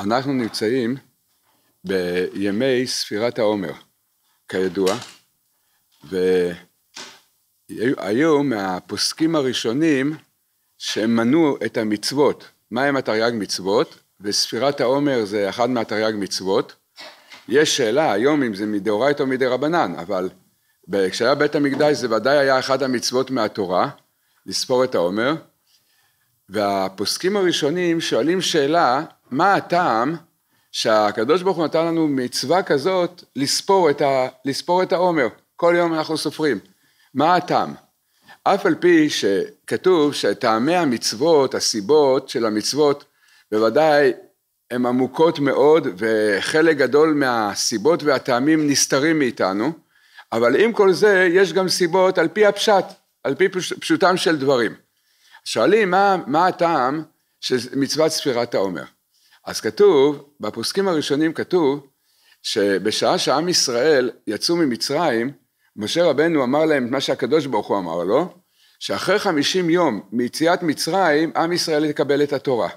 אנחנו נמצאים בימי ספירת העומר, כידוע, והיו מהפוסקים הראשונים שמנו את המצוות, מהם התרי"ג מצוות, וספירת העומר זה אחד מהתרי"ג מצוות. יש שאלה היום אם זה מדאורייתא או מדרבנן, אבל כשהיה בית המקדש זה ודאי היה אחת המצוות מהתורה, לספור את העומר, והפוסקים הראשונים שואלים שאלה, מה הטעם שהקדוש ברוך הוא נתן לנו מצווה כזאת לספור את, ה, לספור את העומר, כל יום אנחנו סופרים, מה הטעם? אף על פי שכתוב שטעמי המצוות, הסיבות של המצוות, בוודאי הן עמוקות מאוד וחלק גדול מהסיבות והטעמים נסתרים מאיתנו, אבל עם כל זה יש גם סיבות על פי הפשט, על פי פשוטם של דברים. שואלים מה, מה הטעם של מצוות ספירת העומר. אז כתוב, בפוסקים הראשונים כתוב, שבשעה שעם ישראל יצאו ממצרים, משה רבנו אמר להם את מה שהקדוש ברוך הוא אמר לו, שאחרי חמישים יום מיציאת מצרים, עם ישראל יקבל את התורה.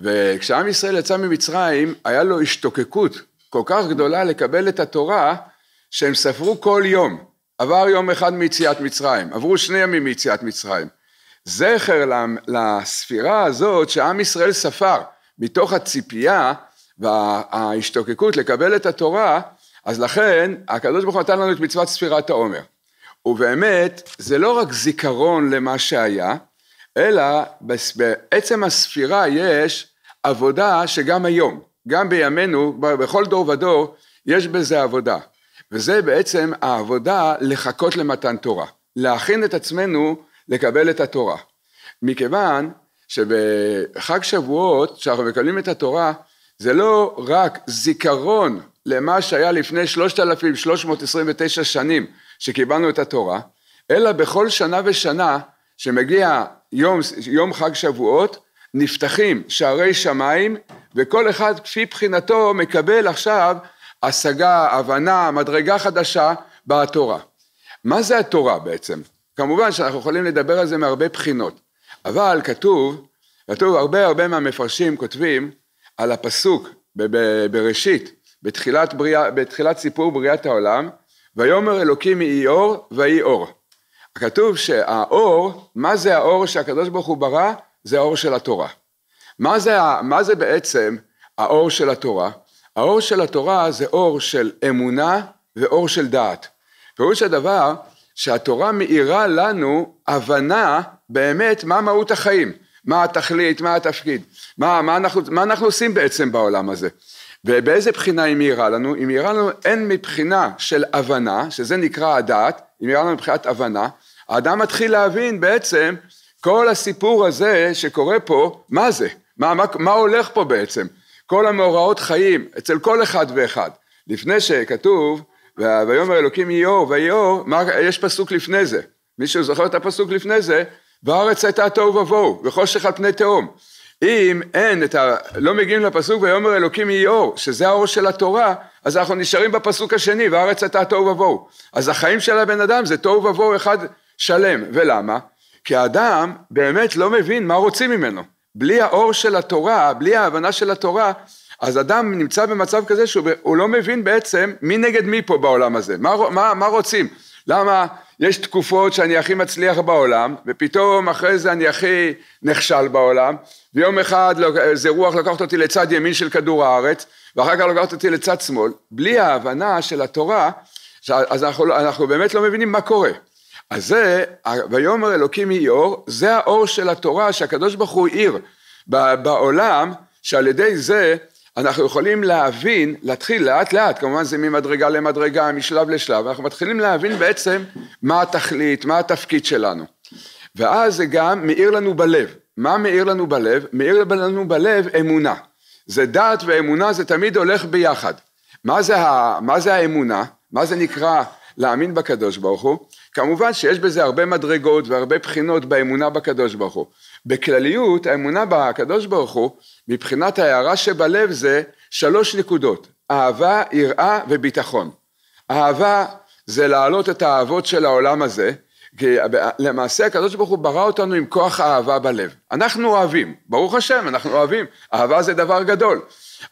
וכשעם ישראל יצא ממצרים, היה לו השתוקקות כל כך גדולה לקבל את התורה, שהם ספרו כל יום. עבר יום אחד מיציאת מצרים, עברו שני ימים מיציאת מצרים, זכר לספירה הזאת שעם ישראל ספר מתוך הציפייה וההשתוקקות לקבל את התורה, אז לכן הקדוש ברוך הוא נתן לנו את מצוות ספירת העומר. ובאמת זה לא רק זיכרון למה שהיה, אלא בעצם הספירה יש עבודה שגם היום, גם בימינו, בכל דור ודור, יש בזה עבודה. וזה בעצם העבודה לחכות למתן תורה. להכין את עצמנו לקבל את התורה. מכיוון שבחג שבועות, כשאנחנו מקבלים את התורה, זה לא רק זיכרון למה שהיה לפני 3,329 שנים שקיבלנו את התורה, אלא בכל שנה ושנה שמגיע יום, יום חג שבועות, נפתחים שערי שמיים, וכל אחד כפי בחינתו מקבל עכשיו השגה, הבנה, מדרגה חדשה בתורה. מה זה התורה בעצם? כמובן שאנחנו יכולים לדבר על זה מהרבה בחינות, אבל כתוב, כתוב הרבה הרבה מהמפרשים כותבים על הפסוק בראשית, בתחילת, בריא, בתחילת סיפור בריאת העולם, ויאמר אלוקים יהי אור ויהי אור. כתוב שהאור, מה זה האור שהקדוש ברוך הוא ברא? זה האור של התורה. מה זה, מה זה בעצם האור של התורה? האור של התורה זה אור של אמונה ואור של דעת. פירוש הדבר שהתורה מאירה לנו הבנה באמת מה מהות החיים, מה התכלית, מה התפקיד, מה, מה, אנחנו, מה אנחנו עושים בעצם בעולם הזה. ובאיזה בחינה היא מאירה לנו? היא מאירה לנו הן מבחינה של הבנה, שזה נקרא הדעת, היא מאירה לנו מבחינת הבנה, האדם מתחיל להבין בעצם כל הסיפור הזה שקורה פה, מה זה? מה, מה, מה הולך פה בעצם? כל המאורעות חיים אצל כל אחד ואחד. לפני שכתוב ויאמר אלוקים יהיה אור, ויהיה אור, יש פסוק לפני זה. מישהו זוכר את הפסוק לפני זה? בארץ הייתה תוהו ובוהו, וחושך על פני תהום. אם אין את ה... לא מגיעים לפסוק ויאמר אלוקים יהיה אור, שזה האור של התורה, אז אנחנו נשארים בפסוק השני, והארץ הייתה תוהו ובוהו. אז החיים של הבן אדם זה תוהו ובוהו אחד שלם, ולמה? כי האדם באמת לא מבין מה רוצים ממנו. בלי האור של התורה, בלי ההבנה של התורה, אז אדם נמצא במצב כזה שהוא לא מבין בעצם מי נגד מי פה בעולם הזה, מה, מה, מה רוצים, למה יש תקופות שאני הכי מצליח בעולם ופתאום אחרי זה אני הכי נכשל בעולם ויום אחד איזה רוח לוקחת אותי לצד ימין של כדור הארץ ואחר כך לוקחת אותי לצד שמאל, בלי ההבנה של התורה אז אנחנו, לא- אנחנו באמת לא מבינים מה קורה. אז זה, ויאמר אלוקים היא אור, זה האור של התורה שהקדוש ברוך הוא האיר בעולם, שעל ידי זה אנחנו יכולים להבין, להתחיל לאט לאט, כמובן זה ממדרגה למדרגה, משלב לשלב, אנחנו מתחילים להבין בעצם מה התכלית, מה התפקיד שלנו. ואז זה גם מאיר לנו בלב. מה מאיר לנו בלב? מאיר לנו בלב אמונה. זה דעת ואמונה, זה תמיד הולך ביחד. מה זה, ה, מה זה האמונה? מה זה נקרא להאמין בקדוש ברוך הוא? כמובן שיש בזה הרבה מדרגות והרבה בחינות באמונה בקדוש ברוך הוא. בכלליות, האמונה בקדוש ברוך הוא מבחינת ההערה שבלב זה שלוש נקודות, אהבה, יראה וביטחון. אהבה זה להעלות את האהבות של העולם הזה, כי למעשה הקדוש ברוך הוא ברא אותנו עם כוח אהבה בלב. אנחנו אוהבים, ברוך השם, אנחנו אוהבים, אהבה זה דבר גדול.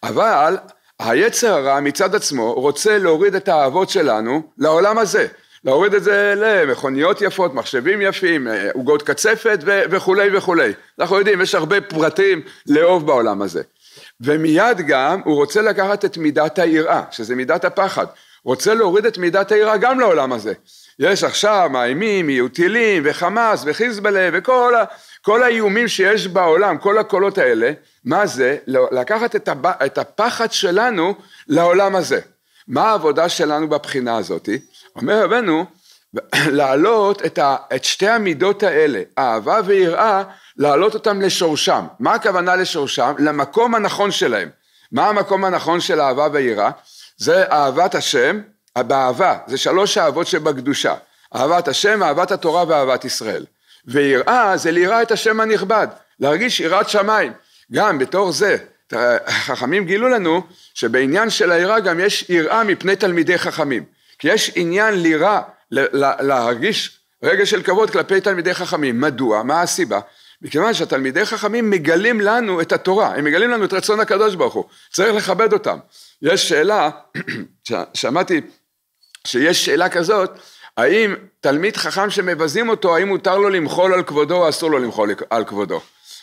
אבל היצר הרע מצד עצמו רוצה להוריד את האהבות שלנו לעולם הזה. להוריד את זה למכוניות יפות, מחשבים יפים, אה, עוגות קצפת ו- וכולי וכולי. אנחנו יודעים, יש הרבה פרטים לאהוב בעולם הזה. ומיד גם הוא רוצה לקחת את מידת היראה, שזה מידת הפחד. רוצה להוריד את מידת היראה גם לעולם הזה. יש עכשיו מאיימים, יהיו טילים, וחמאס, וחיזבאללה, וכל ה... כל האיומים שיש בעולם, כל הקולות האלה, מה זה? לקחת את, הבא, את הפחד שלנו לעולם הזה. מה העבודה שלנו בבחינה הזאת? אומר רבנו, להעלות את, את שתי המידות האלה, אהבה ויראה, להעלות אותם לשורשם. מה הכוונה לשורשם? למקום הנכון שלהם. מה המקום הנכון של אהבה ויראה? זה אהבת השם, באהבה, זה שלוש אהבות שבקדושה. אהבת השם, אהבת התורה ואהבת ישראל. ויראה זה ליראה את השם הנכבד, להרגיש יראת שמיים. גם בתור זה החכמים גילו לנו שבעניין של היראה גם יש יראה מפני תלמידי חכמים. כי יש עניין ליראה, להרגיש רגע של כבוד כלפי תלמידי חכמים. מדוע? מה הסיבה? מכיוון שהתלמידי חכמים מגלים לנו את התורה, הם מגלים לנו את רצון הקדוש ברוך הוא, צריך לכבד אותם. יש שאלה, שמעתי שיש שאלה כזאת, האם תלמיד חכם שמבזים אותו, האם מותר לו למחול על כבודו או אסור לו למחול על כבודו?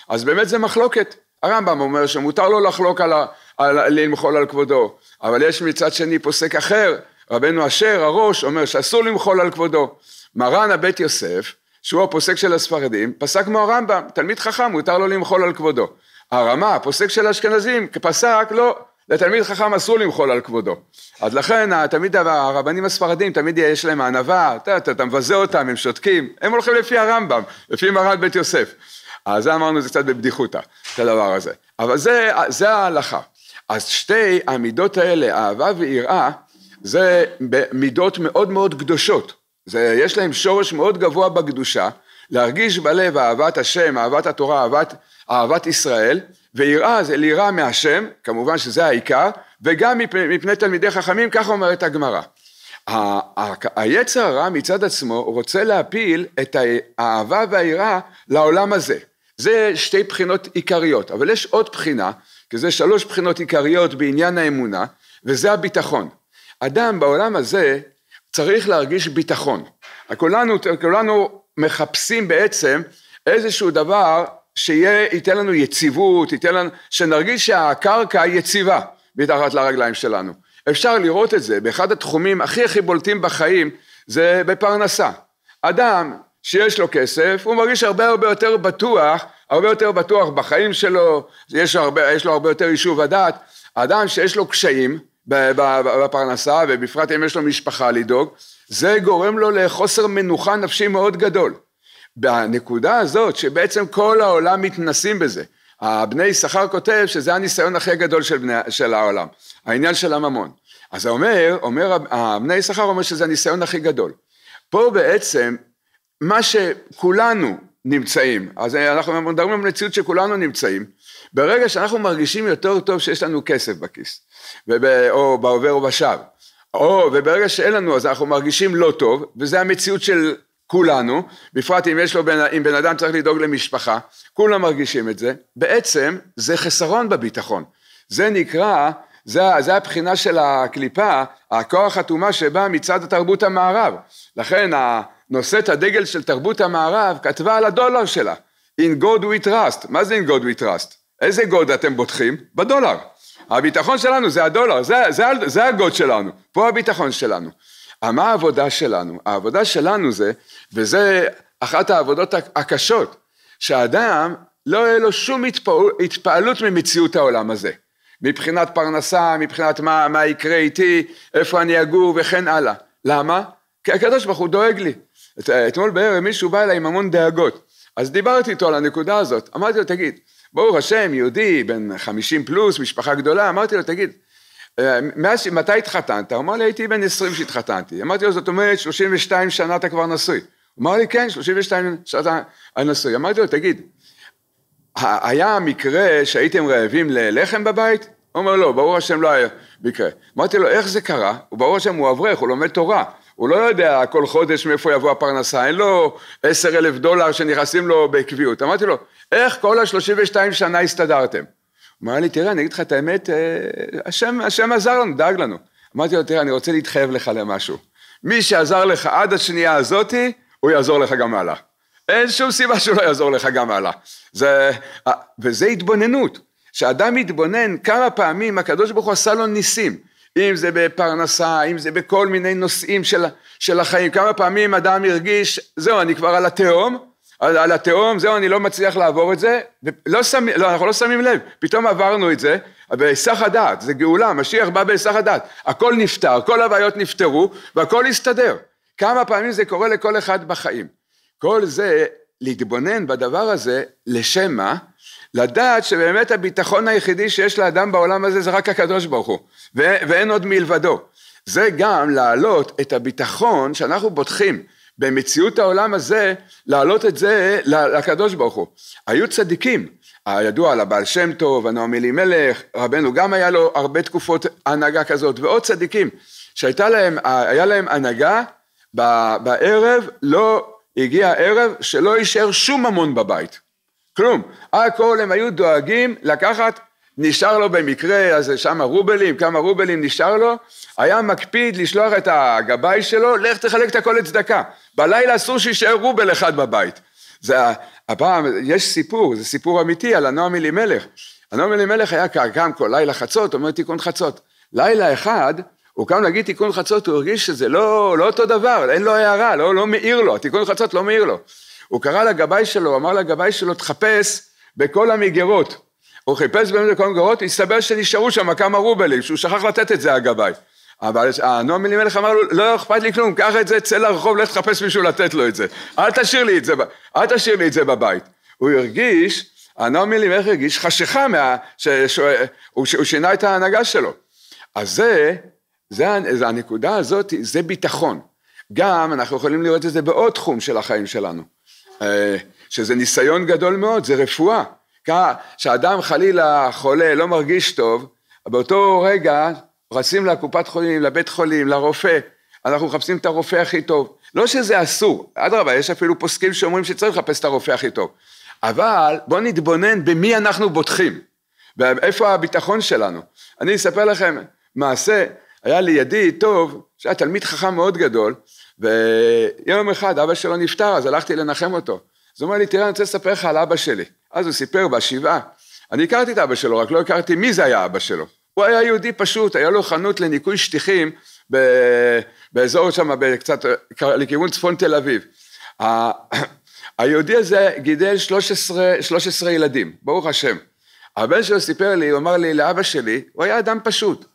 אז באמת זה מחלוקת. הרמב"ם אומר שמותר לו לחלוק על ה... על... למחול על כבודו, אבל יש מצד שני פוסק אחר, רבנו אשר, הראש, אומר שאסור למחול על כבודו. מרן הבית יוסף, שהוא הפוסק של הספרדים, פסק כמו הרמב"ם, תלמיד חכם, מותר לו למחול על כבודו. הרמה, הפוסק של האשכנזים, פסק, לא, לתלמיד חכם אסור למחול על כבודו. אז לכן תמיד הרבנים הספרדים, תמיד יש להם ענווה, אתה, אתה, אתה מבזה אותם, הם שותקים, הם הולכים לפי הרמב"ם, לפי מרן בית יוסף. אז זה אמרנו זה קצת בבדיחותא, את הדבר הזה. אבל זה, זה ההלכה. אז שתי המידות האלה, אהבה ויראה, זה מידות מאוד מאוד קדושות. זה, יש להם שורש מאוד גבוה בקדושה, להרגיש בלב אהבת השם, אהבת התורה, אהבת, אהבת ישראל, ויראה זה ליראה מהשם, כמובן שזה העיקר, וגם מפני, מפני תלמידי חכמים, כך אומרת הגמרא. היצר הרע מצד עצמו רוצה להפיל את האהבה והיראה לעולם הזה. זה שתי בחינות עיקריות, אבל יש עוד בחינה, כי זה שלוש בחינות עיקריות בעניין האמונה, וזה הביטחון. אדם בעולם הזה צריך להרגיש ביטחון. כולנו, כולנו מחפשים בעצם איזשהו דבר שייתן לנו יציבות, ייתן לנו, שנרגיש שהקרקע יציבה מתחת לרגליים שלנו. אפשר לראות את זה באחד התחומים הכי הכי בולטים בחיים, זה בפרנסה. אדם שיש לו כסף, הוא מרגיש הרבה הרבה יותר בטוח, הרבה יותר בטוח בחיים שלו, יש, הרבה, יש לו הרבה יותר יישוב הדעת. אדם שיש לו קשיים בפרנסה, ובפרט אם יש לו משפחה לדאוג, זה גורם לו לחוסר מנוחה נפשי מאוד גדול. בנקודה הזאת, שבעצם כל העולם מתנסים בזה. הבני שכר כותב שזה הניסיון הכי גדול של, בני, של העולם, העניין של הממון. אז זה אומר, אומר, הבני שכר אומר שזה הניסיון הכי גדול. פה בעצם מה שכולנו נמצאים, אז אה, אנחנו מדברים על מציאות שכולנו נמצאים, ברגע שאנחנו מרגישים יותר טוב שיש לנו כסף בכיס, או בעובר או בשב, או וברגע שאין לנו אז אנחנו מרגישים לא טוב, וזה המציאות של כולנו, בפרט אם יש לו, בן, אם בן אדם צריך לדאוג למשפחה, כולם מרגישים את זה, בעצם זה חסרון בביטחון, זה נקרא, זה, זה הבחינה של הקליפה, הכוח הטומאה שבא מצד תרבות המערב, לכן ה... נושאת הדגל של תרבות המערב, כתבה על הדולר שלה, In God we trust. מה זה In God we trust? איזה God אתם בוטחים? בדולר. הביטחון שלנו זה הדולר, זה, זה, זה הגוד שלנו, פה הביטחון שלנו. אה, מה העבודה שלנו? העבודה שלנו זה, וזה אחת העבודות הקשות, שאדם לא יהיה לו שום התפעל, התפעלות ממציאות העולם הזה. מבחינת פרנסה, מבחינת מה, מה יקרה איתי, איפה אני אגור וכן הלאה. למה? כי הקדוש ברוך הוא דואג לי. את, אתמול בערב מישהו בא אליי עם המון דאגות, אז דיברתי איתו על הנקודה הזאת, אמרתי לו, תגיד, ברוך השם, יהודי, בן חמישים פלוס, משפחה גדולה, אמרתי לו, תגיד, אה, מאז, מתי התחתנת? הוא אמר לי, הייתי בן עשרים כשהתחתנתי. אמרתי לו, זאת אומרת, שלושים ושתיים שנה אתה כבר נשוי. הוא אמר לי, כן, שלושים ושתיים שנה אתה נשוי. אמרתי לו, תגיד, היה מקרה שהייתם רעבים ללחם בבית? הוא אומר, לא, ברור השם לא היה מקרה. אמרתי לו, איך זה קרה? הוא ברור השם הוא אברך, הוא לומד תורה. הוא לא יודע כל חודש מאיפה יבוא הפרנסה, אין לו עשר אלף דולר שנכנסים לו בקביעות. אמרתי לו, איך כל השלושים ושתיים שנה הסתדרתם? הוא אמר לי, תראה, אני אגיד לך את האמת, אה, השם, השם עזר לנו, דאג לנו. אמרתי לו, תראה, אני רוצה להתחייב לך למשהו. מי שעזר לך עד השנייה הזאתי, הוא יעזור לך גם הלאה. אין שום סיבה שהוא לא יעזור לך גם הלאה. זה, וזה התבוננות. כשאדם מתבונן כמה פעמים הקדוש ברוך הוא עשה לו ניסים. אם זה בפרנסה, אם זה בכל מיני נושאים של, של החיים. כמה פעמים אדם הרגיש, זהו, אני כבר על התהום, על, על התהום, זהו, אני לא מצליח לעבור את זה, ולא שמ, לא, אנחנו לא שמים לב, פתאום עברנו את זה, בהיסח הדעת, זה גאולה, משיח בא בהיסח הדעת, הכל נפתר, כל הבעיות נפתרו, והכל הסתדר. כמה פעמים זה קורה לכל אחד בחיים. כל זה, להתבונן בדבר הזה, לשם מה? לדעת שבאמת הביטחון היחידי שיש לאדם בעולם הזה זה רק הקדוש ברוך הוא, ואין עוד מלבדו. זה גם להעלות את הביטחון שאנחנו בוטחים במציאות העולם הזה, להעלות את זה לקדוש ברוך הוא. היו צדיקים, הידוע על הבעל שם טוב, הנועם אלימלך, רבנו גם היה לו הרבה תקופות הנהגה כזאת, ועוד צדיקים, שהייתה להם, היה להם הנהגה בערב, לא הגיע ערב שלא יישאר שום ממון בבית. כלום. הכל הם היו דואגים לקחת, נשאר לו במקרה, אז שם רובלים, כמה רובלים נשאר לו, היה מקפיד לשלוח את הגבאי שלו, לך תחלק את הכל לצדקה. בלילה אסור שישאר רובל אחד בבית. זה הפעם, יש סיפור, זה סיפור אמיתי על הנועם אלימלך. הנועם אלימלך היה קם כל לילה חצות, אומר תיקון חצות. לילה אחד, הוא קם להגיד תיקון חצות, הוא הרגיש שזה לא, לא אותו דבר, אין לו הערה, לא, לא מאיר לו, תיקון חצות לא מאיר לו. הוא קרא לגבאי שלו, אמר לגבאי שלו, תחפש בכל המגירות. הוא חיפש בכל המגירות, הסתבר שנשארו שם כמה רובלים, שהוא שכח לתת את זה הגבאי. אבל הנועם אה, אלימלך אמר לו, לא, לא אכפת לי כלום, קח את זה, צא לרחוב, לך תחפש מישהו לתת לו את זה. אל תשאיר לי את זה, אל תשאיר לי את זה בבית. הוא הרגיש, הנועם אלימלך הרגיש חשיכה מה... ש, ש, ש, הוא, הוא שינה את ההנהגה שלו. אז זה, זה, זה הנקודה הזאת, זה ביטחון. גם אנחנו יכולים לראות את זה בעוד תחום של החיים שלנו. אה, שזה ניסיון גדול מאוד, זה רפואה. כשאדם חלילה חולה, לא מרגיש טוב, באותו רגע רצים לקופת חולים, לבית חולים, לרופא, אנחנו מחפשים את הרופא הכי טוב. לא שזה אסור, אדרבה, יש אפילו פוסקים שאומרים שצריך לחפש את הרופא הכי טוב. אבל בואו נתבונן במי אנחנו בוטחים, ואיפה הביטחון שלנו. אני אספר לכם מעשה, היה לי ידיד טוב, שהיה תלמיד חכם מאוד גדול, ויום אחד אבא שלו נפטר, אז הלכתי לנחם אותו. אז הוא אומר לי, תראה, אני רוצה לספר לך על אבא שלי. אז הוא סיפר בשבעה. אני הכרתי את אבא שלו, רק לא הכרתי מי זה היה אבא שלו. הוא היה יהודי פשוט, היה לו חנות לניקוי שטיחים ב... באזור שם, קצת לכיוון צפון תל אביב. ה... היהודי הזה גידל 13, 13 ילדים, ברוך השם. הבן שלו סיפר לי, הוא אמר לי, לאבא שלי, הוא היה אדם פשוט,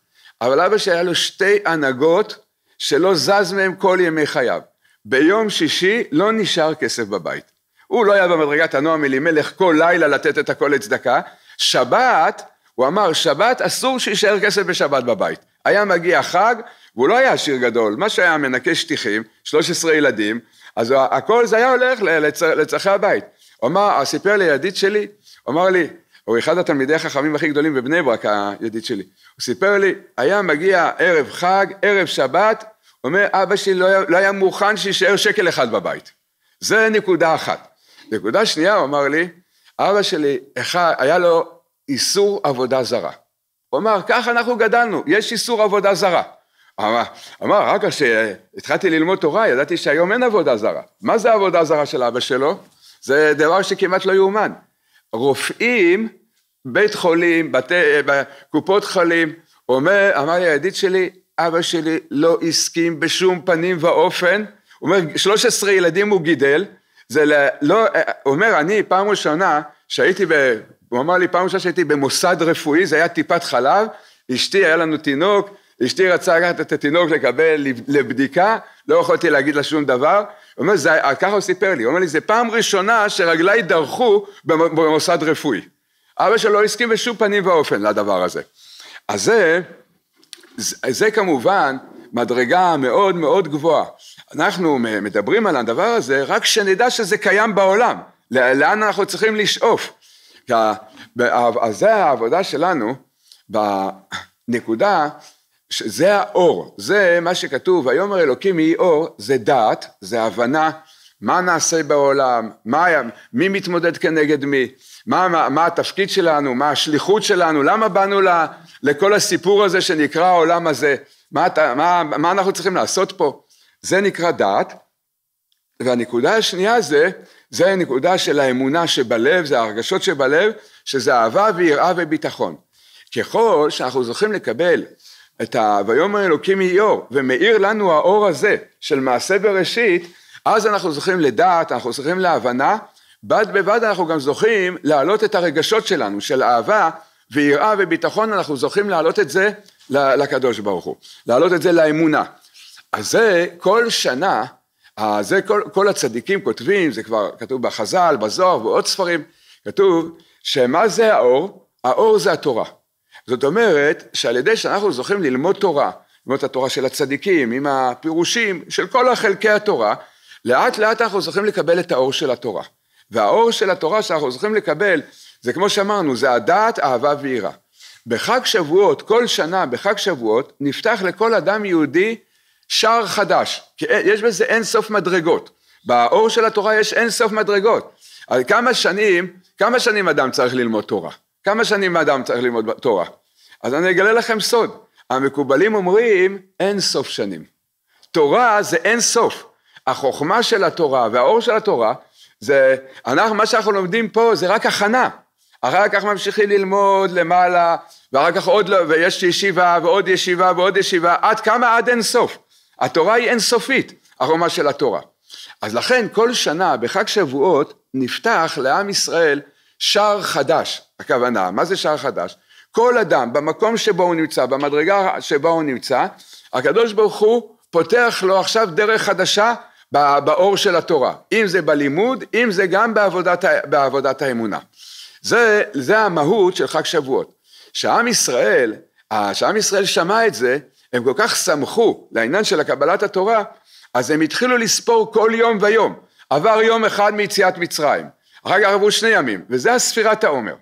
אבל אבא שלי היה לו שתי הנהגות שלא זז מהם כל ימי חייו. ביום שישי לא נשאר כסף בבית. הוא לא היה במדרגת הנועם אלימלך כל לילה לתת את הכל לצדקה. שבת, הוא אמר, שבת אסור שיישאר כסף בשבת בבית. היה מגיע חג, והוא לא היה עשיר גדול, מה שהיה מנקה שטיחים, 13 ילדים, אז הכל זה היה הולך לצרכי הבית. הוא אמר, אה, סיפר לי ידיד שלי, הוא אמר לי, הוא אחד התלמידי החכמים הכי גדולים בבני ברק, הידיד שלי. הוא סיפר לי, היה מגיע ערב חג, ערב שבת, אומר, אבא שלי לא היה, לא היה מוכן שיישאר שקל אחד בבית. זה נקודה אחת. נקודה שנייה, הוא אמר לי, אבא שלי, אחד, היה לו איסור עבודה זרה. הוא אמר, כך אנחנו גדלנו, יש איסור עבודה זרה. אמר, אמר רק כשהתחלתי ללמוד תורה, ידעתי שהיום אין עבודה זרה. מה זה עבודה זרה של אבא שלו? זה דבר שכמעט לא יאומן. רופאים, בית חולים, בתי, קופות חולים, אומר, אמר לי הידיד שלי, אבא שלי לא הסכים בשום פנים ואופן, הוא אומר 13 ילדים הוא גידל, זה לא, הוא אומר אני פעם ראשונה שהייתי, ב, הוא אמר לי פעם ראשונה שהייתי במוסד רפואי, זה היה טיפת חלב, אשתי היה לנו תינוק, אשתי רצה לקחת את התינוק לקבל לבדיקה, לא יכולתי להגיד לה שום דבר. הוא אומר, זה, ככה הוא סיפר לי, הוא אומר לי, זה פעם ראשונה שרגליי דרכו במוסד רפואי. אבא שלו לא הסכים בשום פנים ואופן לדבר הזה. אז זה זה זה כמובן מדרגה מאוד מאוד גבוהה. אנחנו מדברים על הדבר הזה רק שנדע שזה קיים בעולם, לא, לאן אנחנו צריכים לשאוף. אז זה העבודה שלנו בנקודה, שזה האור, זה מה שכתוב, ויאמר אלוקים יהי אור, זה דעת, זה הבנה, מה נעשה בעולם, מה, מי מתמודד כנגד מי. מה, מה, מה התפקיד שלנו, מה השליחות שלנו, למה באנו ל, לכל הסיפור הזה שנקרא העולם הזה, מה, מה, מה אנחנו צריכים לעשות פה, זה נקרא דעת. והנקודה השנייה זה, זה הנקודה של האמונה שבלב, זה ההרגשות שבלב, שזה אהבה ויראה וביטחון. ככל שאנחנו זוכים לקבל את ה... ויאמר אלוקים איור, ומאיר לנו האור הזה של מעשה בראשית, אז אנחנו זוכים לדעת, אנחנו זוכים להבנה, בד בבד אנחנו גם זוכים להעלות את הרגשות שלנו, של אהבה ויראה וביטחון, אנחנו זוכים להעלות את זה לקדוש ברוך הוא, להעלות את זה לאמונה. אז זה כל שנה, אה, זה כל, כל הצדיקים כותבים, זה כבר כתוב בחז"ל, בזוהר ועוד ספרים, כתוב שמה זה האור? האור זה התורה. זאת אומרת שעל ידי שאנחנו זוכים ללמוד תורה, ללמוד את התורה של הצדיקים, עם הפירושים של כל חלקי התורה, לאט לאט אנחנו זוכים לקבל את האור של התורה. והאור של התורה שאנחנו זוכים לקבל, זה כמו שאמרנו, זה הדעת, אהבה ויראה. בחג שבועות, כל שנה בחג שבועות, נפתח לכל אדם יהודי שער חדש, כי יש בזה אין סוף מדרגות. באור של התורה יש אין סוף מדרגות. על כמה שנים, כמה שנים אדם צריך ללמוד תורה? כמה שנים אדם צריך ללמוד תורה? אז אני אגלה לכם סוד, המקובלים אומרים אין סוף שנים. תורה זה אין סוף. החוכמה של התורה והאור של התורה זה, אנחנו, מה שאנחנו לומדים פה זה רק הכנה. אחר כך ממשיכים ללמוד למעלה, ואחר כך עוד, לא, ויש ישיבה ועוד ישיבה ועוד ישיבה, עד כמה? עד אין סוף. התורה היא אינסופית, הרומה של התורה. אז לכן כל שנה בחג שבועות נפתח לעם ישראל שער חדש, הכוונה, מה זה שער חדש? כל אדם במקום שבו הוא נמצא, במדרגה שבו הוא נמצא, הקדוש ברוך הוא פותח לו עכשיו דרך חדשה באור של התורה, אם זה בלימוד, אם זה גם בעבודת, בעבודת האמונה. זה, זה המהות של חג שבועות. שעם ישראל, כשעם ישראל שמע את זה, הם כל כך שמחו לעניין של הקבלת התורה, אז הם התחילו לספור כל יום ויום. עבר יום אחד מיציאת מצרים, אחר כך עברו שני ימים, וזה הספירת העומר.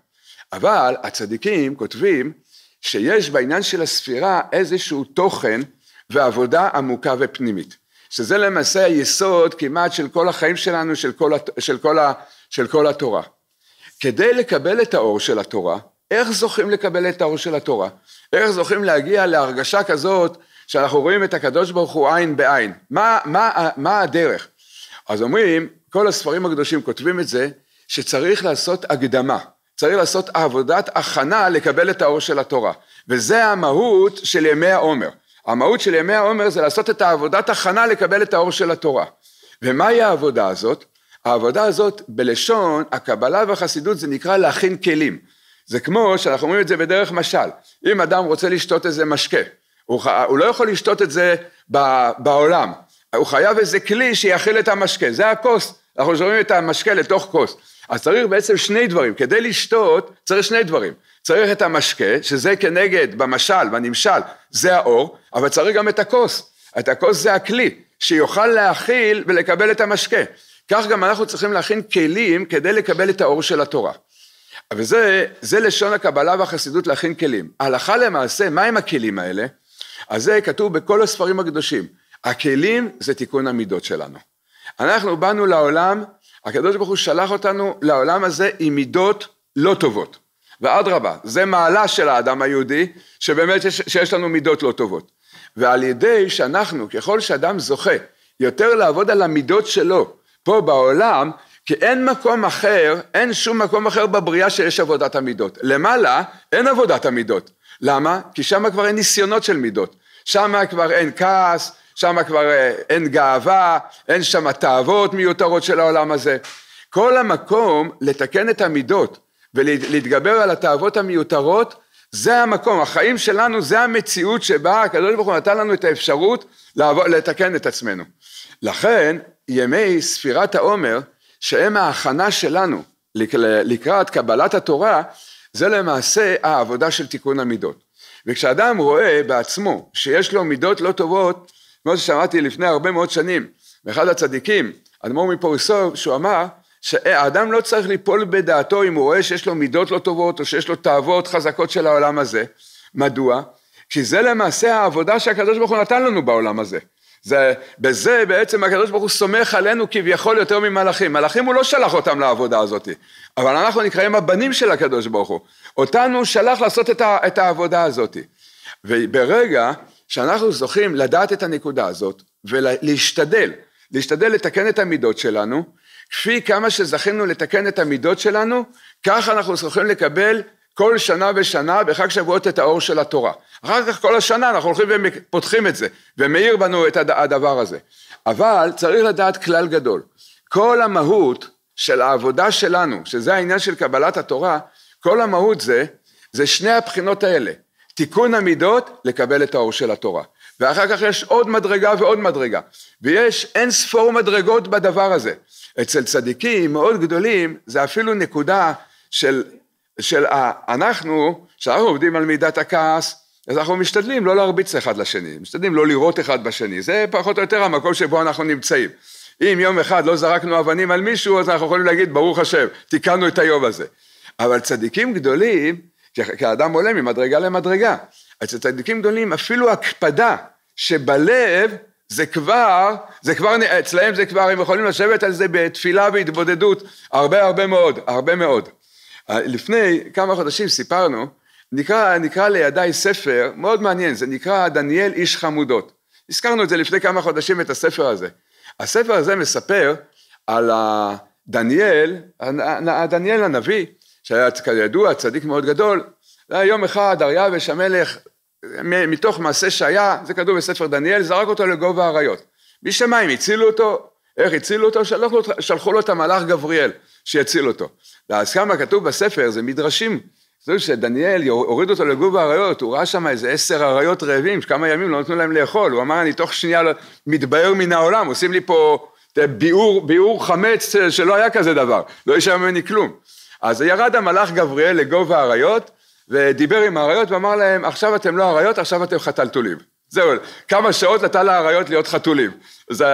אבל הצדיקים כותבים שיש בעניין של הספירה איזשהו תוכן ועבודה עמוקה ופנימית. שזה למעשה היסוד כמעט של כל החיים שלנו, של כל, של כל, של כל התורה. כדי לקבל את האור של התורה, איך זוכים לקבל את האור של התורה? איך זוכים להגיע להרגשה כזאת שאנחנו רואים את הקדוש ברוך הוא עין בעין? מה, מה, מה הדרך? אז אומרים, כל הספרים הקדושים כותבים את זה, שצריך לעשות הקדמה, צריך לעשות עבודת הכנה לקבל את האור של התורה, וזה המהות של ימי העומר. המהות של ימי העומר זה לעשות את העבודת הכנה לקבל את האור של התורה. ומהי העבודה הזאת? העבודה הזאת בלשון הקבלה והחסידות זה נקרא להכין כלים. זה כמו שאנחנו אומרים את זה בדרך משל. אם אדם רוצה לשתות איזה משקה, הוא, הוא לא יכול לשתות את זה ב, בעולם. הוא חייב איזה כלי שיכיל את המשקה, זה הכוס. אנחנו שומעים את המשקה לתוך כוס. אז צריך בעצם שני דברים, כדי לשתות צריך שני דברים, צריך את המשקה, שזה כנגד במשל, בנמשל, זה האור, אבל צריך גם את הכוס, את הכוס זה הכלי, שיוכל להכיל ולקבל את המשקה. כך גם אנחנו צריכים להכין כלים כדי לקבל את האור של התורה. וזה זה לשון הקבלה והחסידות להכין כלים. הלכה למעשה, מהם הכלים האלה? אז זה כתוב בכל הספרים הקדושים. הכלים זה תיקון המידות שלנו. אנחנו באנו לעולם הקדוש ברוך הוא שלח אותנו לעולם הזה עם מידות לא טובות. ואדרבה, זה מעלה של האדם היהודי, שבאמת יש, שיש לנו מידות לא טובות. ועל ידי שאנחנו, ככל שאדם זוכה יותר לעבוד על המידות שלו פה בעולם, כי אין מקום אחר, אין שום מקום אחר בבריאה שיש עבודת המידות. למעלה אין עבודת המידות. למה? כי שם כבר אין ניסיונות של מידות. שם כבר אין כעס, שם כבר אה, אין גאווה, אין שם תאוות מיותרות של העולם הזה. כל המקום לתקן את המידות ולהתגבר על התאוות המיותרות, זה המקום, החיים שלנו זה המציאות שבה הקדוש ברוך הוא נתן לנו את האפשרות לעבור, לתקן את עצמנו. לכן ימי ספירת העומר, שהם ההכנה שלנו לקראת קבלת התורה, זה למעשה העבודה של תיקון המידות. וכשאדם רואה בעצמו שיש לו מידות לא טובות, כמו ששמעתי לפני הרבה מאוד שנים, מאחד הצדיקים, אדמו"ר מפוריסוב, שהוא אמר שהאדם לא צריך ליפול בדעתו אם הוא רואה שיש לו מידות לא טובות או שיש לו תאוות חזקות של העולם הזה. מדוע? כי זה למעשה העבודה שהקדוש ברוך הוא נתן לנו בעולם הזה. זה, בזה בעצם הקדוש ברוך הוא סומך עלינו כביכול יותר ממלאכים. מלאכים הוא לא שלח אותם לעבודה הזאת, אבל אנחנו נקראים הבנים של הקדוש ברוך הוא. אותנו שלח לעשות את, ה, את העבודה הזאת. וברגע שאנחנו זוכים לדעת את הנקודה הזאת ולהשתדל, להשתדל לתקן את המידות שלנו, כפי כמה שזכינו לתקן את המידות שלנו, כך אנחנו זוכים לקבל כל שנה ושנה בחג שבועות את האור של התורה. אחר כך כל השנה אנחנו הולכים ופותחים את זה, ומאיר בנו את הדבר הזה. אבל צריך לדעת כלל גדול, כל המהות של העבודה שלנו, שזה העניין של קבלת התורה, כל המהות זה, זה שני הבחינות האלה. תיקון המידות, לקבל את האור של התורה. ואחר כך יש עוד מדרגה ועוד מדרגה, ויש אין ספור מדרגות בדבר הזה. אצל צדיקים מאוד גדולים, זה אפילו נקודה של, של ה- אנחנו, כשאנחנו עובדים על מידת הכעס, אז אנחנו משתדלים לא להרביץ אחד לשני, משתדלים לא לירות אחד בשני, זה פחות או יותר המקום שבו אנחנו נמצאים. אם יום אחד לא זרקנו אבנים על מישהו, אז אנחנו יכולים להגיד, ברוך השם, תיקנו את היום הזה. אבל צדיקים גדולים, כי עולה ממדרגה למדרגה. אצל צדיקים גדולים אפילו הקפדה שבלב זה כבר, זה כבר, אצלהם זה כבר, הם יכולים לשבת על זה בתפילה והתבודדות הרבה הרבה מאוד, הרבה מאוד. אה, לפני כמה חודשים סיפרנו, נקרא, נקרא לידיי ספר מאוד מעניין, זה נקרא דניאל איש חמודות. הזכרנו את זה לפני כמה חודשים, את הספר הזה. הספר הזה מספר על דניאל, דניאל הנביא, שהיה כידוע צדיק מאוד גדול, זה היה יום אחד אריאבש המלך, מתוך מעשה שהיה, זה כתוב בספר דניאל, זרק אותו לגובה האריות. משמיים הצילו אותו, איך הצילו אותו? שלחו, שלחו לו את המלאך גבריאל שיציל אותו. ואז כמה כתוב בספר, זה מדרשים, כתוב שדניאל הוריד אותו לגובה האריות, הוא ראה שם איזה עשר אריות רעבים, כמה ימים לא נתנו להם לאכול, הוא אמר אני תוך שנייה לא- מתבהר מן העולם, עושים לי פה ביעור, ביעור חמץ שלא היה כזה דבר, לא יישאר ממני כלום. אז ירד המלאך גבריאל לגובה האריות, ודיבר עם האריות ואמר להם, עכשיו אתם לא אריות, עכשיו אתם חתלתולים. זהו, כמה שעות נתן לאריות להיות חתולים. אז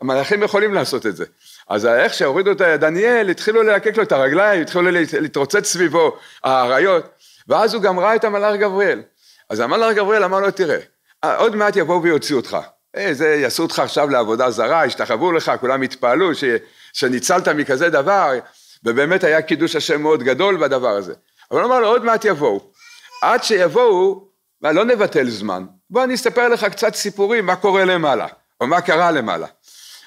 המלאכים יכולים לעשות את זה. אז איך שהורידו את דניאל, התחילו ללקק לו את הרגליים, התחילו להתרוצץ סביבו, האריות, ואז הוא גם ראה את המלאך גבריאל. אז המלאך גבריאל אמר לו, תראה, עוד מעט יבואו ויוציאו אותך. Hey, אה, זה יעשו אותך עכשיו לעבודה זרה, ישתחוו לך, כולם יתפעלו ש... שניצלת מכזה דבר, ובאמת היה קידוש השם מאוד גדול בדבר הזה. אבל אמר לו, עוד מעט יבואו. עד שיבואו, מה, לא נבטל זמן, בוא אני אספר לך קצת סיפורים מה קורה למעלה, או מה קרה למעלה.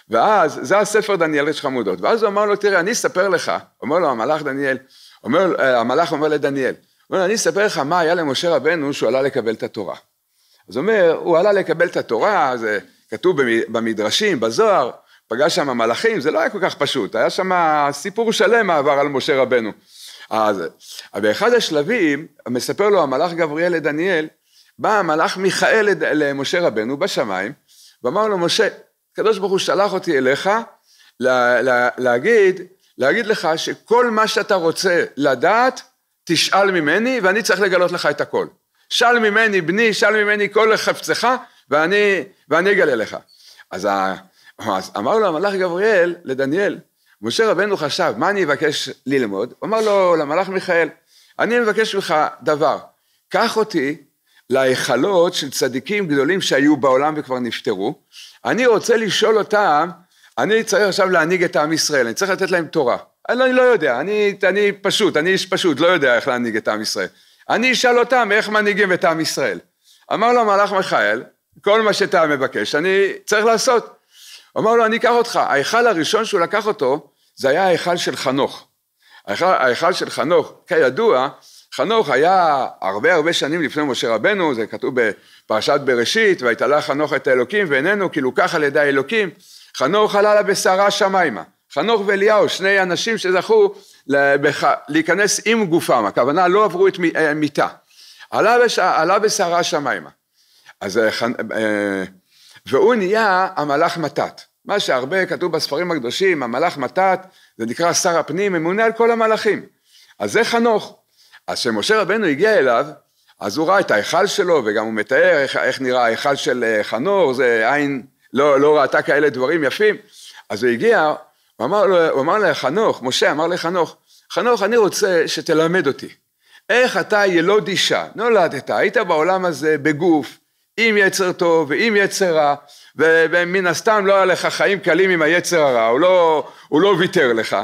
ואז, זה הספר דניאל יש חמודות, ואז הוא אמר לו, תראה, אני אספר לך, אומר לו המלאך דניאל, אומר, אה, המלאך אומר לדניאל, אומר לו, אני אספר לך מה היה למשה רבנו שהוא עלה לקבל את התורה. אז הוא אומר, הוא עלה לקבל את התורה, זה כתוב במדרשים, בזוהר, פגש שם מלאכים, זה לא היה כל כך פשוט, היה שם סיפור שלם מעבר על משה רבנו. אז אה, אה, באחד השלבים, מספר לו המלאך גבריאל לדניאל, בא המלאך מיכאל למשה רבנו בשמיים, ואמר לו, משה, הקדוש ברוך הוא שלח אותי אליך לה, לה, להגיד, להגיד לך שכל מה שאתה רוצה לדעת, תשאל ממני, ואני צריך לגלות לך את הכל. שאל ממני, בני, שאל ממני כל חפצך, ואני, ואני אגלה לך. אז אז אמר לו המלאך גבריאל לדניאל, משה רבנו חשב, מה אני אבקש ללמוד? הוא אמר לו למלאך מיכאל, אני מבקש ממך דבר, קח אותי להיכלות של צדיקים גדולים שהיו בעולם וכבר נפטרו, אני רוצה לשאול אותם, אני צריך עכשיו להנהיג את עם ישראל, אני צריך לתת להם תורה. אני, לא, אני לא יודע, אני, אני פשוט, אני איש פשוט, לא יודע איך להנהיג את עם ישראל. אני אשאל אותם איך מנהיגים את עם ישראל. אמר לו המלאך מיכאל, כל מה שאתה מבקש, אני צריך לעשות. הוא אמר לו, אני אקח אותך. ההיכל הראשון שהוא לקח אותו, זה היה ההיכל של חנוך. ההיכל, ההיכל של חנוך, כידוע, חנוך היה הרבה הרבה שנים לפני משה רבנו, זה כתוב בפרשת בראשית, והתעלה חנוך את האלוקים ואיננו, כי לוקח על ידי האלוקים. חנוך עלה לה בסערה שמיימה. חנוך ואליהו, שני אנשים שזכו לבח... להיכנס עם גופם, הכוונה לא עברו את מ... אה, מיתה. עלה, בש... עלה בסערה שמיימה. אז אה, אה, והוא נהיה המלאך מתת. מה שהרבה כתוב בספרים הקדושים, המלאך מתת, זה נקרא שר הפנים, ממונה על כל המלאכים. אז זה חנוך. אז כשמשה רבנו הגיע אליו, אז הוא ראה את ההיכל שלו, וגם הוא מתאר איך, איך נראה ההיכל של אה, חנוך, זה עין, לא, לא ראתה כאלה דברים יפים. אז הוא הגיע, הוא אמר, לו, הוא אמר לחנוך, משה אמר לחנוך, חנוך, אני רוצה שתלמד אותי. איך אתה ילוד אישה, נולדת, היית בעולם הזה בגוף, עם יצר טוב ועם יצר רע, ומן הסתם לא היה לך חיים קלים עם היצר הרע, הוא לא, הוא לא ויתר לך.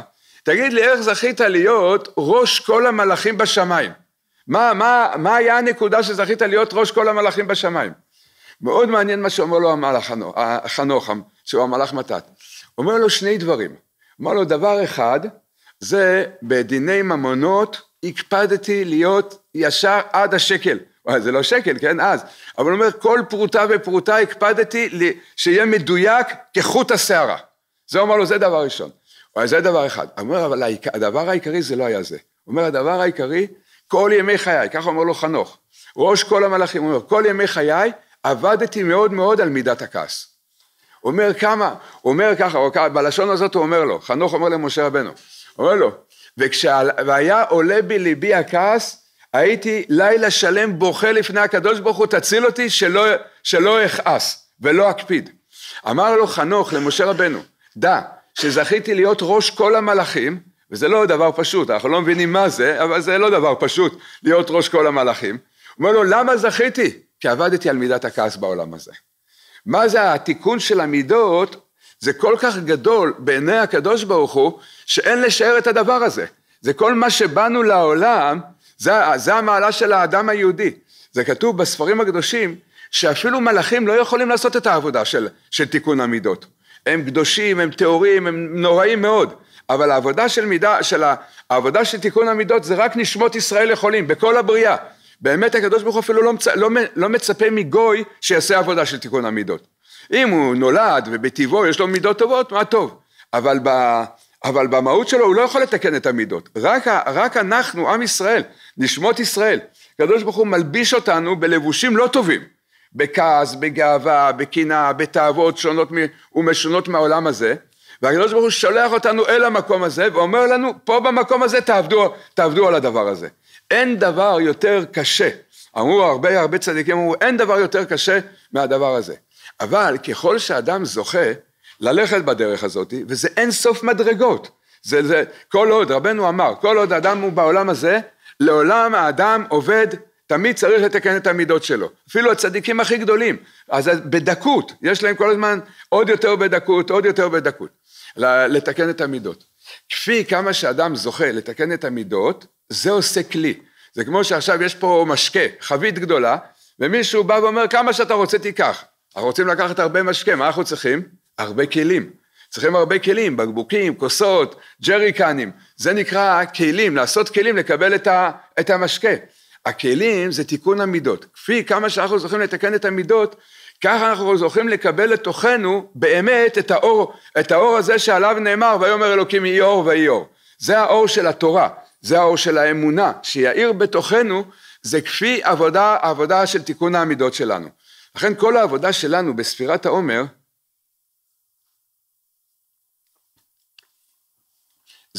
תגיד לי, איך זכית להיות ראש כל המלאכים בשמיים? מה, מה, מה היה הנקודה שזכית להיות ראש כל המלאכים בשמיים? מאוד מעניין מה שאומר לו המלאך חנוך, שהוא המלאך מתת. אומר לו שני דברים. אומר לו, דבר אחד, זה בדיני ממונות הקפדתי להיות ישר עד השקל. אה, זה לא שקל, כן, אז, אבל הוא אומר, כל פרוטה ופרוטה הקפדתי שיהיה מדויק כחוט השערה. זה אומר לו, זה דבר ראשון. אבל זה דבר אחד. אומר, אבל הדבר העיקרי זה לא היה זה. הוא אומר, הדבר העיקרי, כל ימי חיי, ככה אומר לו חנוך, ראש כל המלאכים, הוא אומר, כל ימי חיי עבדתי מאוד מאוד על מידת הכעס. הוא אומר כמה, הוא אומר ככה, או ככה, בלשון הזאת הוא אומר לו, חנוך אומר למשה רבנו, הוא אומר לו, וכשהיה עולה בליבי הכעס, הייתי לילה שלם בוכה לפני הקדוש ברוך הוא, תציל אותי שלא, שלא אכעס ולא אקפיד. אמר לו חנוך למשה רבנו, דע שזכיתי להיות ראש כל המלאכים, וזה לא דבר פשוט, אנחנו לא מבינים מה זה, אבל זה לא דבר פשוט להיות ראש כל המלאכים. הוא אומר לו, למה זכיתי? כי עבדתי על מידת הכעס בעולם הזה. מה זה התיקון של המידות, זה כל כך גדול בעיני הקדוש ברוך הוא, שאין לשער את הדבר הזה. זה כל מה שבאנו לעולם, זה, זה המעלה של האדם היהודי. זה כתוב בספרים הקדושים, שאפילו מלאכים לא יכולים לעשות את העבודה של, של תיקון המידות. הם קדושים, הם טהורים, הם נוראים מאוד. אבל העבודה של מידה, של העבודה של תיקון המידות זה רק נשמות ישראל יכולים, בכל הבריאה. באמת הקדוש ברוך הוא אפילו לא, מצ, לא, לא מצפה מגוי שיעשה עבודה של תיקון המידות. אם הוא נולד ובטבעו יש לו מידות טובות, מה טוב. אבל ב, אבל במהות שלו הוא לא יכול לתקן את המידות, רק, רק אנחנו, עם ישראל, נשמות ישראל. הקדוש ברוך הוא מלביש אותנו בלבושים לא טובים, בכעס, בגאווה, בקנאה, בתאוות שונות ומשונות מהעולם הזה, והקדוש ברוך הוא שולח אותנו אל המקום הזה ואומר לנו, פה במקום הזה תעבדו, תעבדו על הדבר הזה. אין דבר יותר קשה, אמרו הרבה הרבה צדיקים, אמרו, אין דבר יותר קשה מהדבר הזה. אבל ככל שאדם זוכה ללכת בדרך הזאת, וזה אין סוף מדרגות. זה, זה, כל עוד, רבנו אמר, כל עוד האדם הוא בעולם הזה, לעולם האדם עובד, תמיד צריך לתקן את המידות שלו. אפילו הצדיקים הכי גדולים, אז בדקות, יש להם כל הזמן עוד יותר בדקות, עוד יותר בדקות, לתקן את המידות. כפי כמה שאדם זוכה לתקן את המידות, זה עושה כלי. זה כמו שעכשיו יש פה משקה, חבית גדולה, ומישהו בא ואומר כמה שאתה רוצה תיקח. אנחנו רוצים לקחת הרבה משקה, מה אנחנו צריכים? הרבה כלים. צריכים הרבה כלים, בקבוקים, כוסות, ג'ריקנים, זה נקרא כלים, לעשות כלים, לקבל את, ה, את המשקה. הכלים זה תיקון המידות. כפי כמה שאנחנו זוכים לתקן את המידות, ככה אנחנו זוכים לקבל לתוכנו באמת את האור, את האור הזה שעליו נאמר, ויאמר אלוקים יהי אור ויהי אור. זה האור של התורה, זה האור של האמונה, שיאיר בתוכנו, זה כפי עבודה, עבודה של תיקון העמידות שלנו. לכן כל העבודה שלנו בספירת העומר,